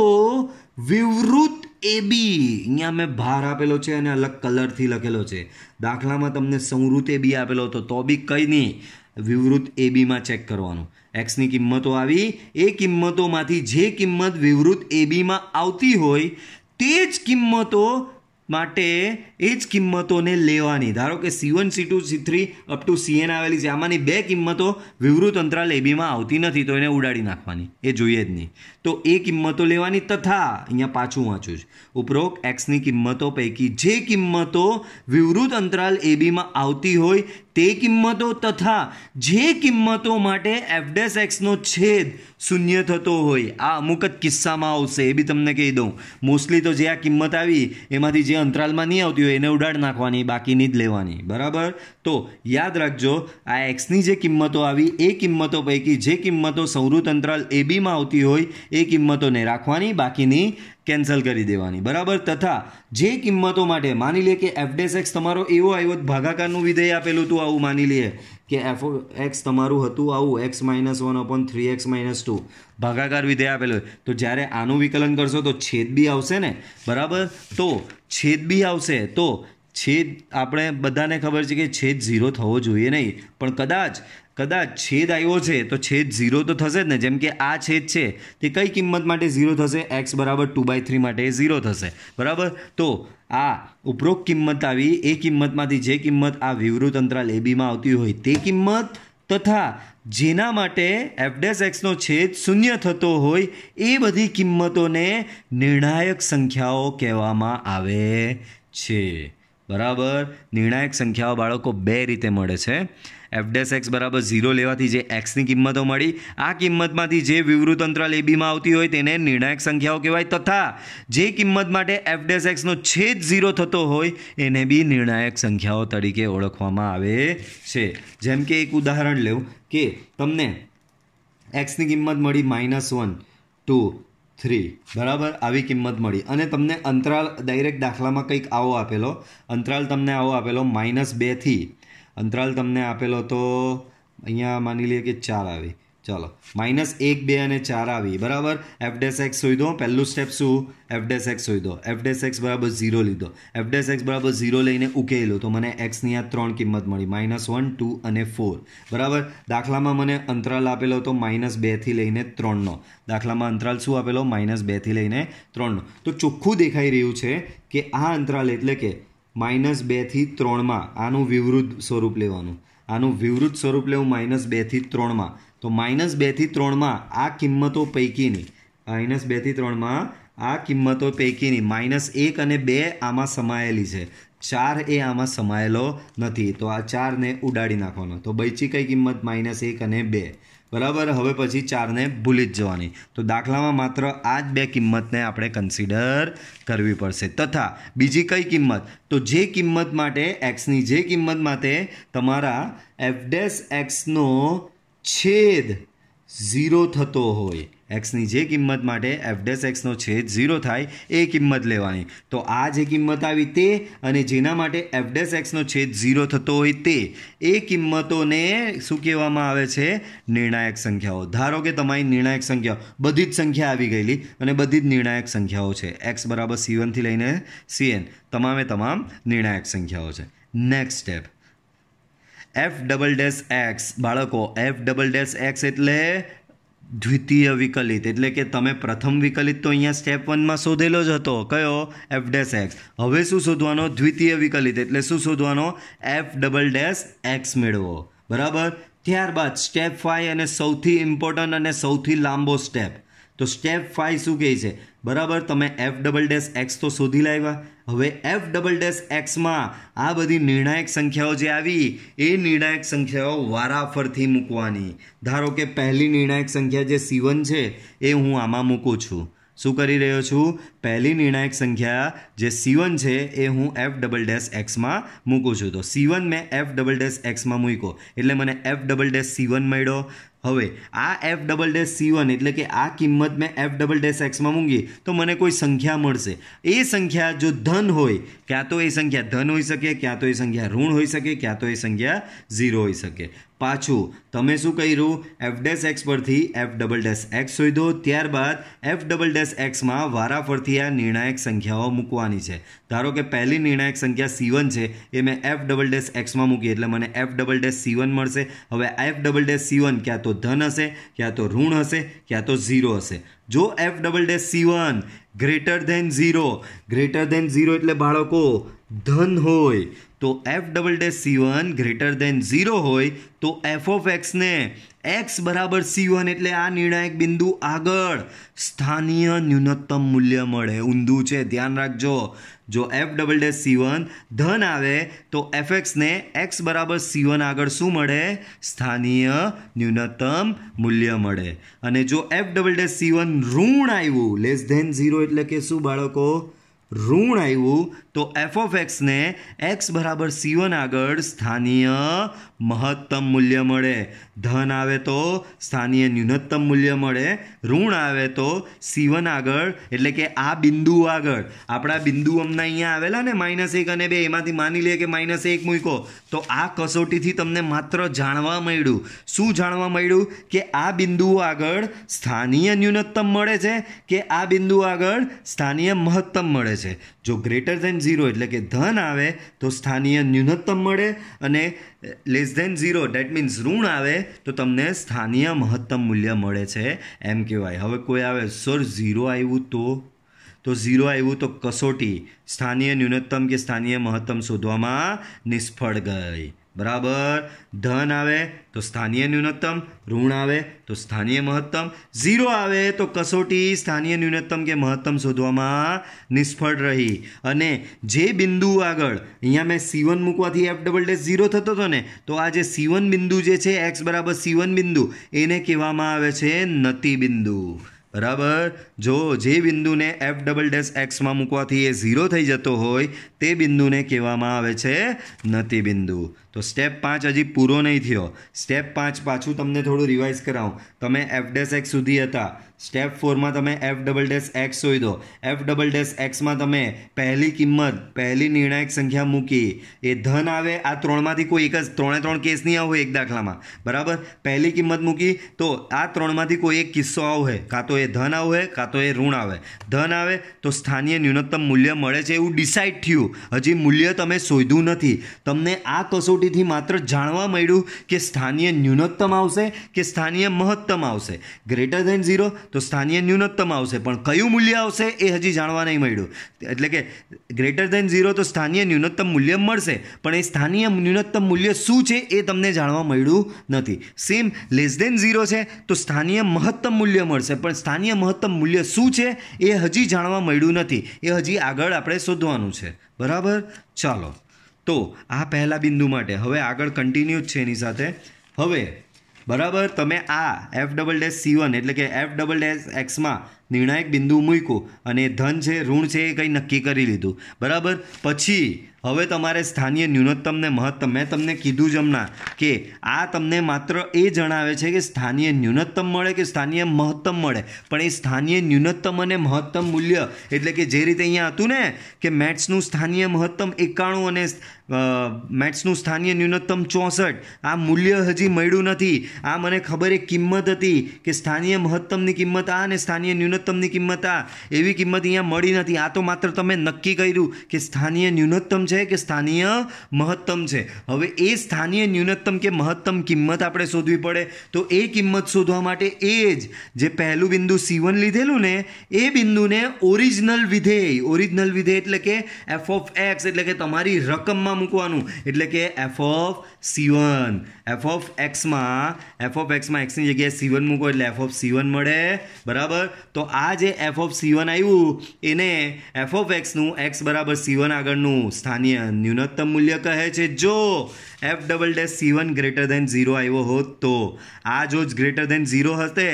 વિવૃત એબી અહીંયા મેં ભાર આપેલો છે અને અલગ કલરથી લખેલો છે દાખલામાં તમને સંવૃત એબી આપેલો હતો તો બી કંઈ નહીં વિવૃત એબીમાં ચેક કરવાનું એક્સની કિંમતો આવી એ કિંમતોમાંથી જે કિંમત વિવૃત એબીમાં આવતી હોય તે જ કિંમતો માટે એ જ કિંમતોને લેવાની ધારો કે C one C two C three up to C N આવેલી છે આમાંની બે કિંમતો વિવૃત અંતરાલ એબીમાં આવતી નથી તો એને ઉડાડી નાખવાની એ જોઈએ જ નહીં તો એ કિંમતો લેવાની તથા અહીંયા પાછું વાંચું છું ઉપરોક્ત એક્સની કિંમતો પૈકી જે કિંમતો વિવૃત અંતરાલ એબીમાં આવતી હોય તે કિંમતો તથા જે કિંમતો માટે એફડેસ એક્સનો છેદ શૂન્ય થતો હોય આ અમુક જ કિસ્સામાં આવશે એ બી તમને કહી દઉં મોસ્ટલી તો જે આ કિંમત આવી એમાંથી જે અંતરાલમાં નહીં આવતી હોય એને ઉડાડ નાખવાની બાકીની જ લેવાની બરાબર તો યાદ રાખજો આ એક્સની જે કિંમતો આવી એ કિંમતો પૈકી જે કિંમતો સંવૃત અંતરાલ એ બીમાં આવતી હોય એ કિંમતોને રાખવાની બાકીની કેન્સલ કરી દેવાની બરાબર તથા જે કિંમતો માટે માની લઈએ કે એફ એક્સ તમારો એવો આવ્યો ભાગાકારનું વિધેય આપેલું હતું આવું માની લઈએ કે એફ એક્સ તમારું હતું આવું X minus one upon three X minus two ભાગાકાર વિધેય આપેલો તો જ્યારે આનું વિકલન કરશો તો છેદ બી આવશે ને બરાબર તો છેદ બી આવશે તો છેદ આપણે બધાને ખબર છે કે છેદ ઝીરો થવો જોઈએ નહીં પણ કદાચ કદાચ છેદ આવ્યો છે તો છેદ ઝીરો તો થશે જ ને જેમ કે આ છેદ છે તે કઈ કિંમત માટે ઝીરો થશે એક્સ બરાબર ટુ બાય થ્રી માટે ઝીરો થશે બરાબર તો આ ઉપરોક્ત કિંમત આવી એ કિંમતમાંથી જે કિંમત આ વિવૃત અંતરાલ એબીમાં આવતી હોય તે કિંમત તથા જેના માટે એફડેસ એક્સનો છેદ શૂન્ય થતો હોય એ બધી કિંમતોને નિર્ણાયક સંખ્યાઓ કહેવામાં આવે છે બરાબર નિર્ણાયક સંખ્યાઓ બાળકો બે રીતે મળે છે એફડેસ એક્સ બરાબર ઝીરો લેવાથી જે એક્સની કિંમતો મળી આ કિંમતમાંથી જે અંતરાલ એબીમાં આવતી હોય તેને નિર્ણાયક સંખ્યાઓ કહેવાય તથા જે કિંમત માટે એફડેસ એક્સનો છેદ ઝીરો થતો હોય એને બી નિર્ણાયક સંખ્યાઓ તરીકે ઓળખવામાં આવે છે જેમ કે એક ઉદાહરણ લેવું કે તમને એક્સની કિંમત મળી માઇનસ વન ટુ થ્રી બરાબર આવી કિંમત મળી અને તમને અંતરાલ ડાયરેક્ટ દાખલામાં કંઈક આવો આપેલો અંતરાલ તમને આવો આપેલો માઇનસ બેથી અંતરાલ તમને આપેલો તો અહીંયા માની લઈએ કે ચાર આવી ચાલો માઇનસ એક બે અને ચાર આવી બરાબર એફ ડેસ એક્સ શોધી દો પહેલું સ્ટેપ શું એફ ડેસ એક્સ શોધી દો એફ ડેસ એક્સ બરાબર ઝીરો લીધો એફ ડેસ એક્સ બરાબર ઝીરો લઈને ઉકેલો તો મને એક્સની આ ત્રણ કિંમત મળી માઇનસ વન ટુ અને ફોર બરાબર દાખલામાં મને અંતરાલ આપેલો હતો માઇનસ બેથી લઈને ત્રણનો દાખલામાં અંતરાલ શું આપેલો માઇનસ બેથી લઈને ત્રણનો તો ચોખ્ખું દેખાઈ રહ્યું છે કે આ અંતરાલ એટલે કે માઇનસ બેથી ત્રણમાં આનું વિવૃદ્ધ સ્વરૂપ લેવાનું આનું વિવૃદ્ધ સ્વરૂપ લેવું માઇનસ બેથી ત્રણમાં તો માઇનસ બેથી ત્રણમાં આ કિંમતો પૈકીની માઇનસ બેથી ત્રણમાં આ કિંમતો પૈકીની માઇનસ એક અને બે આમાં સમાયેલી છે ચાર એ આમાં સમાયેલો નથી તો આ ચારને ઉડાડી નાખવાનો તો બચી કઈ કિંમત માઇનસ એક અને બે બરાબર હવે પછી ચારને ભૂલી જ જવાની તો દાખલામાં માત્ર આ જ બે કિંમતને આપણે કન્સિડર કરવી પડશે તથા બીજી કઈ કિંમત તો જે કિંમત માટે એક્સની જે કિંમત માટે તમારા એફડેસ એક્સનો છેદ ઝીરો થતો હોય એક્સની જે કિંમત માટે એફડેસ એક્સનો છેદ ઝીરો થાય એ કિંમત લેવાની તો આ જે કિંમત આવી તે અને જેના માટે એફડેસ એક્સનો છેદ ઝીરો થતો હોય તે એ કિંમતોને શું કહેવામાં આવે છે નિર્ણાયક સંખ્યાઓ ધારો કે તમારી નિર્ણાયક સંખ્યાઓ બધી જ સંખ્યા આવી ગયેલી અને બધી જ નિર્ણાયક સંખ્યાઓ છે એક્સ બરાબર સી વનથી લઈને સીએન તમામે તમામ નિર્ણાયક સંખ્યાઓ છે next step F double dash X બાળકો એફ ડબલ ડેસ એક્સ એટલે દ્વિતીય વિકલિત એટલે કે તમે પ્રથમ વિકલિત તો અહીંયા સ્ટેપ વનમાં શોધેલો જ હતો કયો એફ ડેસ એક્સ હવે શું શોધવાનો દ્વિતીય વિકલિત એટલે શું શોધવાનો એફ ડબલ ડેસ એક્સ મેળવો બરાબર ત્યારબાદ સ્ટેપ ફાઈવ અને સૌથી ઇમ્પોર્ટન્ટ અને સૌથી લાંબો સ્ટેપ તો સ્ટેપ ફાઇવ શું કહે છે બરાબર તમે એફ ડબલ ડેશ એક્સ તો શોધી લાવ્યા હવે એફ ડબલ ડેશ એક્સમાં આ બધી નિર્ણાયક સંખ્યાઓ જે આવી એ નિર્ણાયક સંખ્યાઓ વારાફરથી મૂકવાની ધારો કે પહેલી નિર્ણાયક સંખ્યા જે સીવન છે એ હું આમાં મૂકું છું શું કરી રહ્યો છું પહેલી નિર્ણાયક સંખ્યા જે સીવન છે એ હું એફ ડબલ ડેશ એક્સમાં મૂકું છું તો સીવન મેં એફ ડબલ ડેશ એક્સમાં મૂક્યો એટલે મને એફ ડબલ ડેશ સીવન મળ્યો હવે આ F double dash C one એટલે કે આ કિંમત મેં એફ ડબલ ડેશ એક્સમાં મૂકી તો મને કોઈ સંખ્યા મળશે એ સંખ્યા જો ધન હોય ક્યાં તો એ સંખ્યા ધન હોઈ શકે ક્યાં તો એ સંખ્યા ઋણ હોઈ શકે ક્યાં તો એ સંખ્યા ઝીરો હોઈ શકે પાછું તમે શું કર્યું એફ ડેસ એક્સ પરથી એફ ડબલ ડેસ એક્સ શોધો ત્યારબાદ એફ ડબલ ડેસ એક્સમાં વારાફરથી આ નિર્ણાયક સંખ્યાઓ મૂકવાની છે ધારો કે પહેલી નિર્ણાયક સંખ્યા સી છે એ મેં એફ ડબલ ડેસ એક્સમાં મૂકી એટલે મને એફ ડબલ ડેસ સી મળશે હવે એફ ડબલ ડેસ સી ક્યાં તો ધન હશે ક્યાં તો ઋણ હશે ક્યાં તો ઝીરો હશે જો F double dash C greater than zero greater than zero એટલે બાળકો ધન હોય તો F double dash C one greater than zero હોય તો એફ ઓફ એક્સને એક્સ બરાબર સી વન એટલે આ નિર્ણાયક બિંદુ આગળ સ્થાનીય ન્યૂનતમ મૂલ્ય મળે ઊંધું છે ધ્યાન રાખજો જો F double dash C one ધન આવે તો એફ એક્સને એક્સ બરાબર સી વન આગળ શું મળે સ્થાનીય ન્યૂનતમ મૂલ્ય મળે અને જો F double dash C one ઋણ આવ્યું લેસ ધેન ઝીરો એટલે કે શું બાળકો ઋણ આવ્યું તો એફ ઓફ એક્સને એક્સ બરાબર સી વન આગળ સ્થાનીય મહત્તમ મૂલ્ય મળે ધન આવે તો સ્થાનીય ન્યૂનતમ મૂલ્ય મળે ઋણ આવે તો સીવન આગળ એટલે કે આ બિંદુ આગળ આપણા બિંદુ અમના અહીંયા આવેલા ને માઇનસ એક અને બે એમાંથી માની લઈએ કે માઇનસ એક મૂકો તો આ કસોટીથી તમને માત્ર જાણવા મળ્યું શું જાણવા મળ્યું કે આ બિંદુઓ આગળ સ્થાનીય ન્યૂનતમ મળે છે કે આ બિંદુ આગળ સ્થાનીય મહત્તમ મળે છે જો ગ્રેટર ધેન ઝીરો એટલે કે ધન આવે તો સ્થાનીય ન્યૂનતમ મળે અને less than zero that means ઋણ આવે તો તમને સ્થાનીય મહત્તમ મૂલ્ય મળે છે એમ કહેવાય હવે કોઈ આવે સર ઝીરો આવ્યું તો તો ઝીરો આવ્યું તો કસોટી સ્થાનીય ન્યૂનતમ કે સ્થાનીય મહત્તમ શોધવામાં નિષ્ફળ ગઈ બરાબર ધન આવે તો સ્થાનીય ન્યૂનતમ ઋણ આવે તો સ્થાનીય મહત્તમ ઝીરો આવે તો કસોટી સ્થાનીય ન્યૂનતમ કે મહત્તમ શોધવામાં નિષ્ફળ રહી અને જે બિંદુ આગળ અહીંયા મેં સી વન મૂકવાથી એફ ડબલ ડેશ ઝીરો થતો હતો ને તો આ જે સી વન બિંદુ જે છે એક્સ બરાબર સી વન બિંદુ એને કહેવામાં આવે છે નતી બિંદુ બરાબર જો જે બિંદુને એફ ડબલ ડેસ એક્સમાં મૂકવાથી એ ઝીરો થઈ જતો હોય તે બિંદુને કહેવામાં આવે છે નતી બિંદુ તો સ્ટેપ પાંચ હજી પૂરો નહીં થયો સ્ટેપ પાંચ પાછું તમને થોડું રિવાઇઝ કરાવું તમે એફ ડેસ એક્સ સુધી હતા સ્ટેપ ફોરમાં તમે એફ ડબલ ડેસ એક્સ હોઈ દો એફ ડબલ ડેસ એક્સમાં તમે પહેલી કિંમત પહેલી નિર્ણાયક સંખ્યા મૂકી એ ધન આવે આ ત્રણમાંથી કોઈ એક જ ત્રણે ત્રણ કેસ નહીં આવું એક દાખલામાં બરાબર પહેલી કિંમત મૂકી તો આ ત્રણમાંથી કોઈ એક કિસ્સો આવે કાં તો એ ધન આવે કાં તો એ ઋણ આવે ધન આવે તો સ્થાનીય ન્યૂનતમ મૂલ્ય મળે છે એવું ડિસાઇડ થયું હજી મૂલ્ય તમે શોધ્યું નથી તમને આ કસોટી કસોટીથી માત્ર જાણવા મળ્યું કે સ્થાનીય ન્યૂનતમ આવશે કે સ્થાનીય મહત્તમ આવશે ગ્રેટર દેન ઝીરો તો સ્થાનીય ન્યૂનતમ આવશે પણ કયું મૂલ્ય આવશે એ હજી જાણવા નહીં મળ્યું એટલે કે ગ્રેટર દેન ઝીરો તો સ્થાનીય ન્યૂનતમ મૂલ્ય મળશે પણ એ સ્થાનીય ન્યૂનતમ મૂલ્ય શું છે એ તમને જાણવા મળ્યું નથી સેમ લેસ દેન ઝીરો છે તો સ્થાનીય મહત્તમ મૂલ્ય મળશે પણ સ્થાનીય મહત્તમ મૂલ્ય શું છે એ હજી જાણવા મળ્યું નથી એ હજી આગળ આપણે શોધવાનું છે બરાબર ચાલો તો આ પહેલાં બિંદુ માટે હવે આગળ કન્ટિન્યુ જ છે એની સાથે હવે બરાબર તમે આ F double dash C one એટલે કે એફ ડબલ ડેસ એક્સમાં નિર્ણાયક બિંદુ મૂક્યું અને ધન છે ઋણ છે એ કંઈ નક્કી કરી લીધું બરાબર પછી હવે તમારે સ્થાનીય ન્યૂનતમને મહત્તમ મેં તમને કીધું જમના કે આ તમને માત્ર એ જણાવે છે કે સ્થાનીય ન્યૂનતમ મળે કે સ્થાનીય મહત્તમ મળે પણ એ સ્થાનીય ન્યૂનતમ અને મહત્તમ મૂલ્ય એટલે કે જે રીતે અહીંયા હતું ને કે મેટ્સનું સ્થાનીય મહત્તમ એકાણું અને મેટ્સનું સ્થાનીય ન્યૂનતમ ચોસઠ આ મૂલ્ય હજી મળ્યું નથી આ મને ખબર એક કિંમત હતી કે સ્થાનીય મહત્તમની કિંમત આ અને સ્થાનીય ન્યૂનતમની કિંમત આ એવી કિંમત અહીંયા મળી નથી આ તો માત્ર તમે નક્કી કર્યું કે સ્થાનીય ન્યૂનતમ છે કે સ્થાનીય મહત્તમ છે હવે એ સ્થાનીય ન્યૂનતમ કે મહત્તમ કિંમત આપણે શોધવી પડે તો એ કિંમત શોધવા માટે એ જ જે પહેલું બિંદુ સીવન લીધેલું ને એ બિંદુને ઓરિજિનલ વિધેય ઓરિજિનલ વિધેય એટલે કે એફ ઓફ એક્સ એટલે કે તમારી રકમમાં મૂકવાનું એટલે કે F of C one F of એક્સમાં એફ ઓફ એક્સમાં એક્સની જગ્યાએ સી વન મૂકો એટલે એફ ઓફ સી વન મળે બરાબર તો આ જે એફ ઓફ સી વન આવ્યું એને એફ ઓફ એક્સનું એક્સ બરાબર સી વન આગળનું સ્થાનીય ન્યૂનતમ મૂલ્ય કહે છે જો F double dash C one greater than zero આવ્યો હોત તો આ જો ગ્રેટર દેન ઝીરો હશે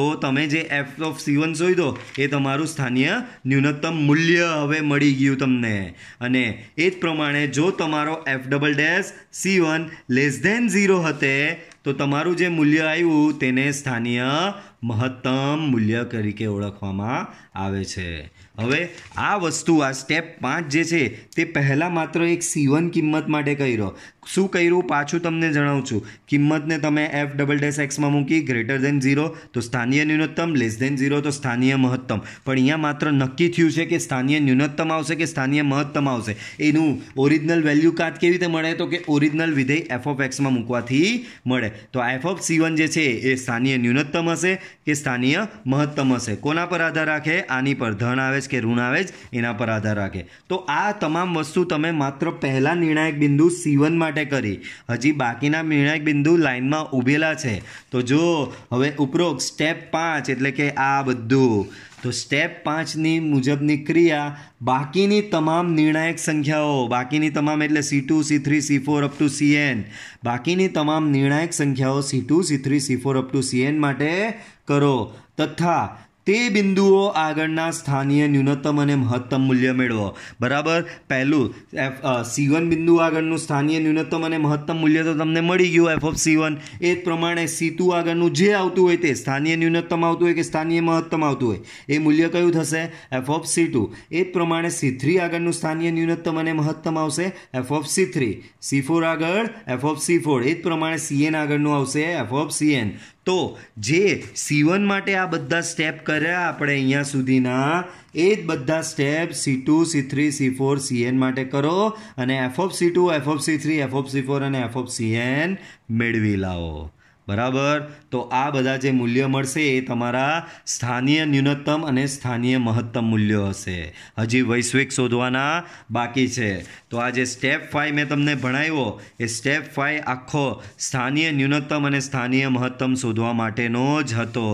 તો તમે જે એફ ઓફ સી વન જોઈ દો એ તમારું સ્થાનીય ન્યૂનતમ મૂલ્ય હવે મળી ગયું તમને અને એ જ પ્રમાણે જો તમારો F double dash C one less than zero મૂલ્યો હતે તો તમારું જે મૂલ્ય આવ્યું તેને સ્થાનીય મહત્તમ મૂલ્ય તરીકે ઓળખવામાં આવે છે હવે આ વસ્તુ આ સ્ટેપ પાંચ જે છે તે પહેલાં માત્ર એક સીવન કિંમત માટે કહી રહ્યો શું કર્યું પાછું તમને જણાવું છું કિંમતને તમે એફ ડબલ ડેસ એક્સમાં મૂકી ગ્રેટર દેન ઝીરો તો સ્થાનિય ન્યૂનતમ લેસ દેન ઝીરો તો સ્થાનિય મહત્તમ પણ અહીંયા માત્ર નક્કી થયું છે કે સ્થાનિય ન્યૂનતમ આવશે કે સ્થાનિય મહત્તમ આવશે એનું ઓરિજિનલ વેલ્યુ કાટ કેવી રીતે મળે તો કે ઓરિજિનલ વિધેય એફ ઓફ એક્સમાં મૂકવાથી મળે તો એફ ઓફ સીવન જે છે એ સ્થાનીય ન્યૂનતમ હશે કે સ્થાનીય મહત્તમ હશે કોના પર આધાર રાખે આની પર ધન આવે છે કે ઋણ આવે છે એના પર આધાર રાખે તો આ તમામ વસ્તુ તમે માત્ર પહેલાં નિર્ણાયક બિંદુ સીવન માટે માટે કરી હજી બાકીના નિર્ણાયક બિંદુ લાઇનમાં ઊભેલા છે તો જો હવે ઉપરોક્ત સ્ટેપ પાંચ એટલે કે આ બધું તો સ્ટેપ પાંચની મુજબની ક્રિયા બાકીની તમામ નિર્ણાયક સંખ્યાઓ બાકીની તમામ એટલે C two C three C four up to C N બાકીની તમામ નિર્ણાયક સંખ્યાઓ C two C three C four up to C N માટે કરો તથા તે બિંદુઓ આગળના સ્થાનીય ન્યૂનતમ અને મહત્તમ મૂલ્ય મેળવો બરાબર પહેલું એફ સી વન બિંદુ આગળનું સ્થાનીય ન્યૂનતમ અને મહત્તમ મૂલ્ય તો તમને મળી ગયું એફ ઓફ સી વન એ જ પ્રમાણે સી ટુ આગળનું જે આવતું હોય તે સ્થાનીય ન્યૂનતમ આવતું હોય કે સ્થાનીય મહત્તમ આવતું હોય એ મૂલ્ય કયું થશે એફ ઓફ સી ટુ એ જ પ્રમાણે સી થ્રી આગળનું સ્થાનીય ન્યૂનતમ અને મહત્તમ આવશે F of C three C four આગળ એફ ઓફ સી ફોર એ જ પ્રમાણે સી એન આગળનું આવશે એફ ઓફ સી એન તો જે સીવન માટે આ બધા સ્ટેપ કર્યા આપણે અહીંયા સુધીના એ જ બધા step C two C three C four C N માટે કરો અને F of C two F of C three F of C four અને એફ ઓફ સીએન મેળવી લાવો બરાબર તો આ બધા જે મૂલ્ય મળશે એ તમારા સ્થાનીય ન્યૂનતમ અને સ્થાનીય મહત્તમ મૂલ્યો હશે હજી વૈશ્વિક શોધવાના બાકી છે તો આ જે સ્ટેપ ફાઈવ મેં તમને ભણાવ્યો એ સ્ટેપ ફાઈવ આખો સ્થાનીય ન્યૂનતમ અને સ્થાનીય મહત્તમ શોધવા માટેનો જ હતો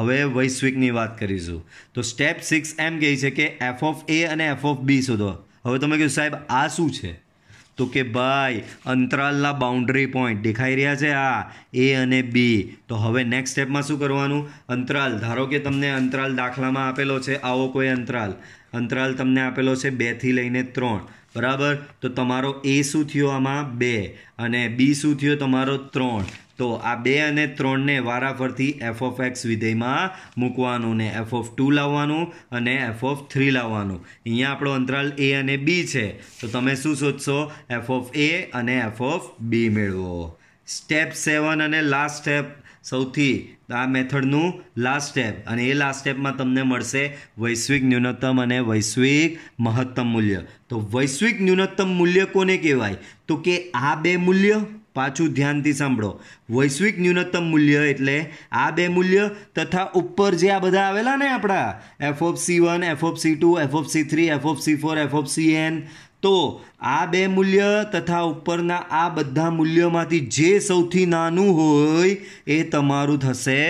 હવે વૈશ્વિકની વાત કરીશું તો સ્ટેપ સિક્સ એમ કહે છે કે એફ ઓફ એ અને એફ ઓફ બી શોધો હવે તમે કહ્યું સાહેબ આ શું છે તો કે ભાઈ અંતરાલના બાઉન્ડ્રી પોઈન્ટ દેખાઈ રહ્યા છે આ એ અને બી તો હવે નેક્સ્ટ સ્ટેપમાં શું કરવાનું અંતરાલ ધારો કે તમને અંતરાલ દાખલામાં આપેલો છે આવો કોઈ અંતરાલ અંતરાલ તમને આપેલો છે બેથી લઈને ત્રણ બરાબર તો તમારો એ શું થયો આમાં બે અને બી શું થયો તમારો ત્રણ તો આ બે અને ત્રણને વારાફરથી એફ ઓફ એક્સ વિધેયમાં મૂકવાનું ને એફ ઓફ ટુ લાવવાનું અને એફ ઓફ થ્રી લાવવાનું અહીંયા આપણો અંતરાલ એ અને બી છે તો તમે શું શોધશો એફ ઓફ એ અને એફ ઓફ બી મેળવો સ્ટેપ સેવન અને લાસ્ટ સ્ટેપ સૌથી આ મેથડનું લાસ્ટ સ્ટેપ અને એ લાસ્ટ સ્ટેપમાં તમને મળશે વૈશ્વિક ન્યૂનતમ અને વૈશ્વિક મહત્તમ મૂલ્ય તો વૈશ્વિક ન્યૂનતમ મૂલ્ય કોને કહેવાય તો કે આ બે મૂલ્ય પાછું ધ્યાનથી સાંભળો વૈશ્વિક ન્યૂનતમ મૂલ્ય એટલે આ બે મૂલ્ય તથા ઉપર જે આ બધા આવેલા ને આપણા F of C one F of C two F of C three F of C four F of C N તો આ બે મૂલ્ય તથા ઉપરના આ બધા મૂલ્યોમાંથી જે સૌથી નાનું હોય એ તમારું થશે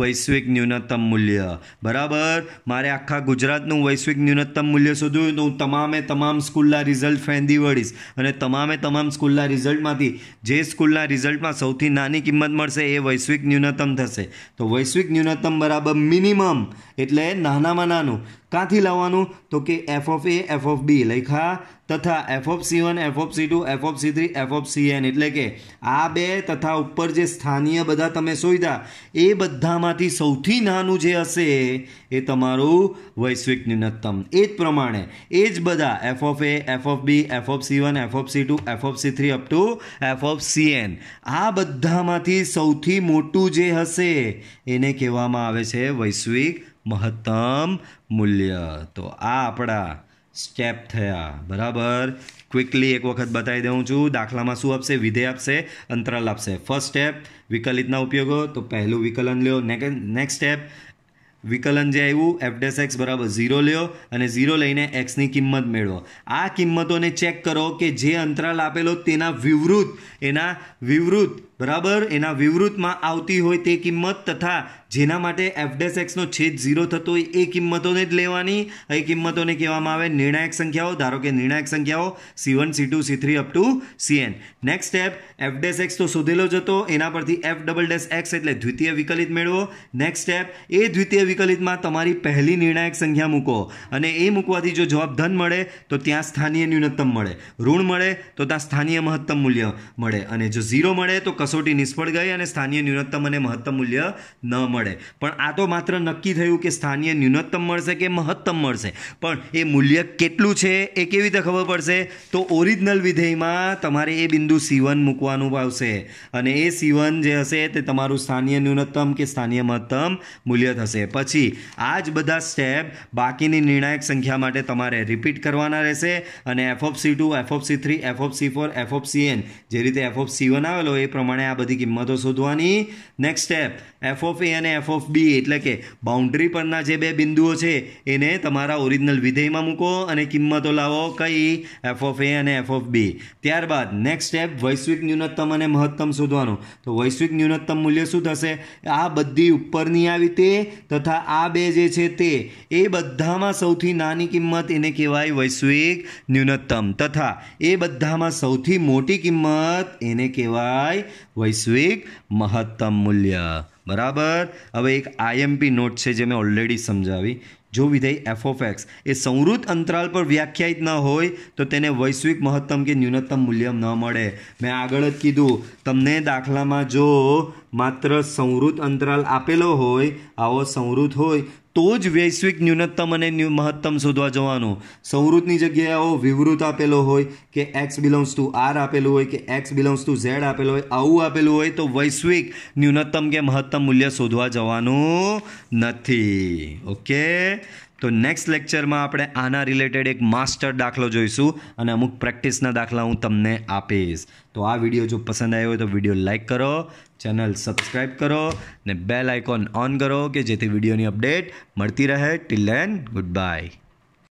વૈશ્વિક ન્યૂનતમ મૂલ્ય બરાબર મારે આખા ગુજરાતનું વૈશ્વિક ન્યૂનતમ મૂલ્ય શોધ્યું તો હું તમામે તમામ સ્કૂલના રિઝલ્ટ ફેંદી વળીશ અને તમામે તમામ સ્કૂલના રિઝલ્ટમાંથી જે સ્કૂલના રિઝલ્ટમાં સૌથી નાની કિંમત મળશે એ વૈશ્વિક ન્યૂનતમ થશે તો વૈશ્વિક ન્યૂનતમ બરાબર મિનિમમ એટલે નાનામાં નાનું ક્યાંથી લાવવાનું તો કે F of A F of B લખ્યા તથા F of C one F of C two F of C three F of C N એટલે કે આ બે તથા ઉપર જે સ્થાનીય બધા તમે શોધ્યા એ બધામાંથી સૌથી નાનું જે હશે એ તમારું વૈશ્વિક ન્યૂનતમ એ જ પ્રમાણે એ જ બધા F of A F of B F of C one F of C two F of C three up to F of C N આ બધામાંથી સૌથી મોટું જે હશે એને કહેવામાં આવે છે વૈશ્વિક મહત્તમ મૂલ્ય તો આ આપણા સ્ટેપ થયા બરાબર ક્વિકલી એક વખત બતાવી દઉં છું દાખલામાં શું આપશે વિધેય આપશે અંતરાલ આપશે ફર્સ્ટ સ્ટેપ વિકલિતના ઉપયોગો તો પહેલું વિકલન લ્યો નેક્સ્ટ સ્ટેપ વિકલન જે આવ્યું એફ ડેસ એક્સ બરાબર ઝીરો લ્યો અને ઝીરો લઈને એક્સની કિંમત મેળવો આ કિંમતોને ચેક કરો કે જે અંતરાલ આપેલો તેના વિવૃત એના વિવૃત બરાબર એના વિવૃતમાં આવતી હોય તે કિંમત તથા જેના માટે એફડેસ એક્સનો છેદ ઝીરો થતો હોય એ કિંમતોને જ લેવાની એ કિંમતોને કહેવામાં આવે નિર્ણાયક સંખ્યાઓ ધારો કે નિર્ણાયક સંખ્યાઓ C one C two C three up to C N next step F dash X તો શોધેલો જ હતો એના પરથી એફ ડબલ ડેસ એક્સ એટલે દ્વિતીય વિકલિત મેળવો નેક્સ્ટ સ્ટેપ એ દ્વિતીય વિકલિતમાં તમારી પહેલી નિર્ણાયક સંખ્યા મૂકો અને એ મૂકવાથી જો જવાબ ધન મળે તો ત્યાં સ્થાનીય ન્યૂનતમ મળે ઋણ મળે તો ત્યાં સ્થાનીય મહત્તમ મૂલ્ય મળે અને જો ઝીરો મળે તો કશું કસોટી નિષ્ફળ ગઈ અને સ્થાનીય ન્યૂનતમ અને મહત્તમ મૂલ્ય ન મળે પણ આ તો માત્ર નક્કી થયું કે સ્થાનિય ન્યૂનતમ મળશે કે મહત્તમ મળશે પણ એ મૂલ્ય કેટલું છે એ કેવી રીતે ખબર પડશે તો ઓરિજિનલ વિધેયમાં તમારે એ બિંદુ સીવન મૂકવાનું આવશે અને એ સીવન જે હશે તે તમારું સ્થાનિય ન્યૂનતમ કે સ્થાનિય મહત્તમ મૂલ્ય થશે પછી આ જ બધા સ્ટેપ બાકીની નિર્ણાયક સંખ્યા માટે તમારે રિપીટ કરવાના રહેશે અને F of C two F of C three F of C four F of C N જે રીતે એફ ઓફ સી વન આવેલો એ પ્રમાણે પ્રમાણે આ બધી કિંમતો શોધવાની next step F of A અને એફ ઓફ બી એટલે કે બાઉન્ડ્રી પરના જે બે બિંદુઓ છે એને તમારા ઓરિજિનલ વિધેયમાં મૂકો અને કિંમતો લાવો કઈ એફ ઓફ એ અને એફ ઓફ બી ત્યારબાદ નેક્સ્ટ સ્ટેપ વૈશ્વિક ન્યૂનતમ અને મહત્તમ શોધવાનું તો વૈશ્વિક ન્યૂનતમ મૂલ્ય શું થશે આ બધી ઉપરની આવી તે તથા આ બે જે છે તે એ બધામાં સૌથી નાની કિંમત એને કહેવાય વૈશ્વિક ન્યૂનતમ તથા એ બધામાં સૌથી મોટી કિંમત એને કહેવાય વૈશ્વિક મહત્તમ મૂલ્ય બરાબર હવે એક આઈએમપી નોટ છે જે મેં ઓલરેડી સમજાવી જો વિધેય એફ ઓફ એક્સ એ સંવૃત અંતરાલ પર વ્યાખ્યાયિત ન હોય તો તેને વૈશ્વિક મહત્તમ કે ન્યૂનતમ મૂલ્ય ન મળે મેં આગળ જ કીધું તમને દાખલામાં જો માત્ર સંવૃત અંતરાલ આપેલો હોય આવો સંવૃત હોય તો જ વૈશ્વિક ન્યૂનતમ અને મહત્તમ શોધવા જવાનો સંવૃતની જગ્યાઓ વિવૃત આપેલો હોય કે એક્સ બિલોન્સ ટુ આર આપેલું હોય કે એક્સ બિલોન્સ ટુ ઝેડ આપેલું હોય આવું આપેલું હોય તો વૈશ્વિક ન્યૂનતમ કે મહત્તમ મૂલ્ય શોધવા જવાનું નથી ઓકે તો નેક્સ્ટ લેક્ચરમાં આપણે આના રિલેટેડ એક માસ્ટર દાખલો જોઈશું અને અમુક પ્રેક્ટિસના દાખલા હું તમને આપીશ તો આ વિડીયો જો પસંદ આવ્યો હોય તો વિડીયો લાઇક કરો ચેનલ સબસ્ક્રાઈબ કરો ને બેલ આઇકોન ઓન કરો કે જેથી વિડીયોની અપડેટ મળતી રહે ટિલ એન્ડ ગુડ બાય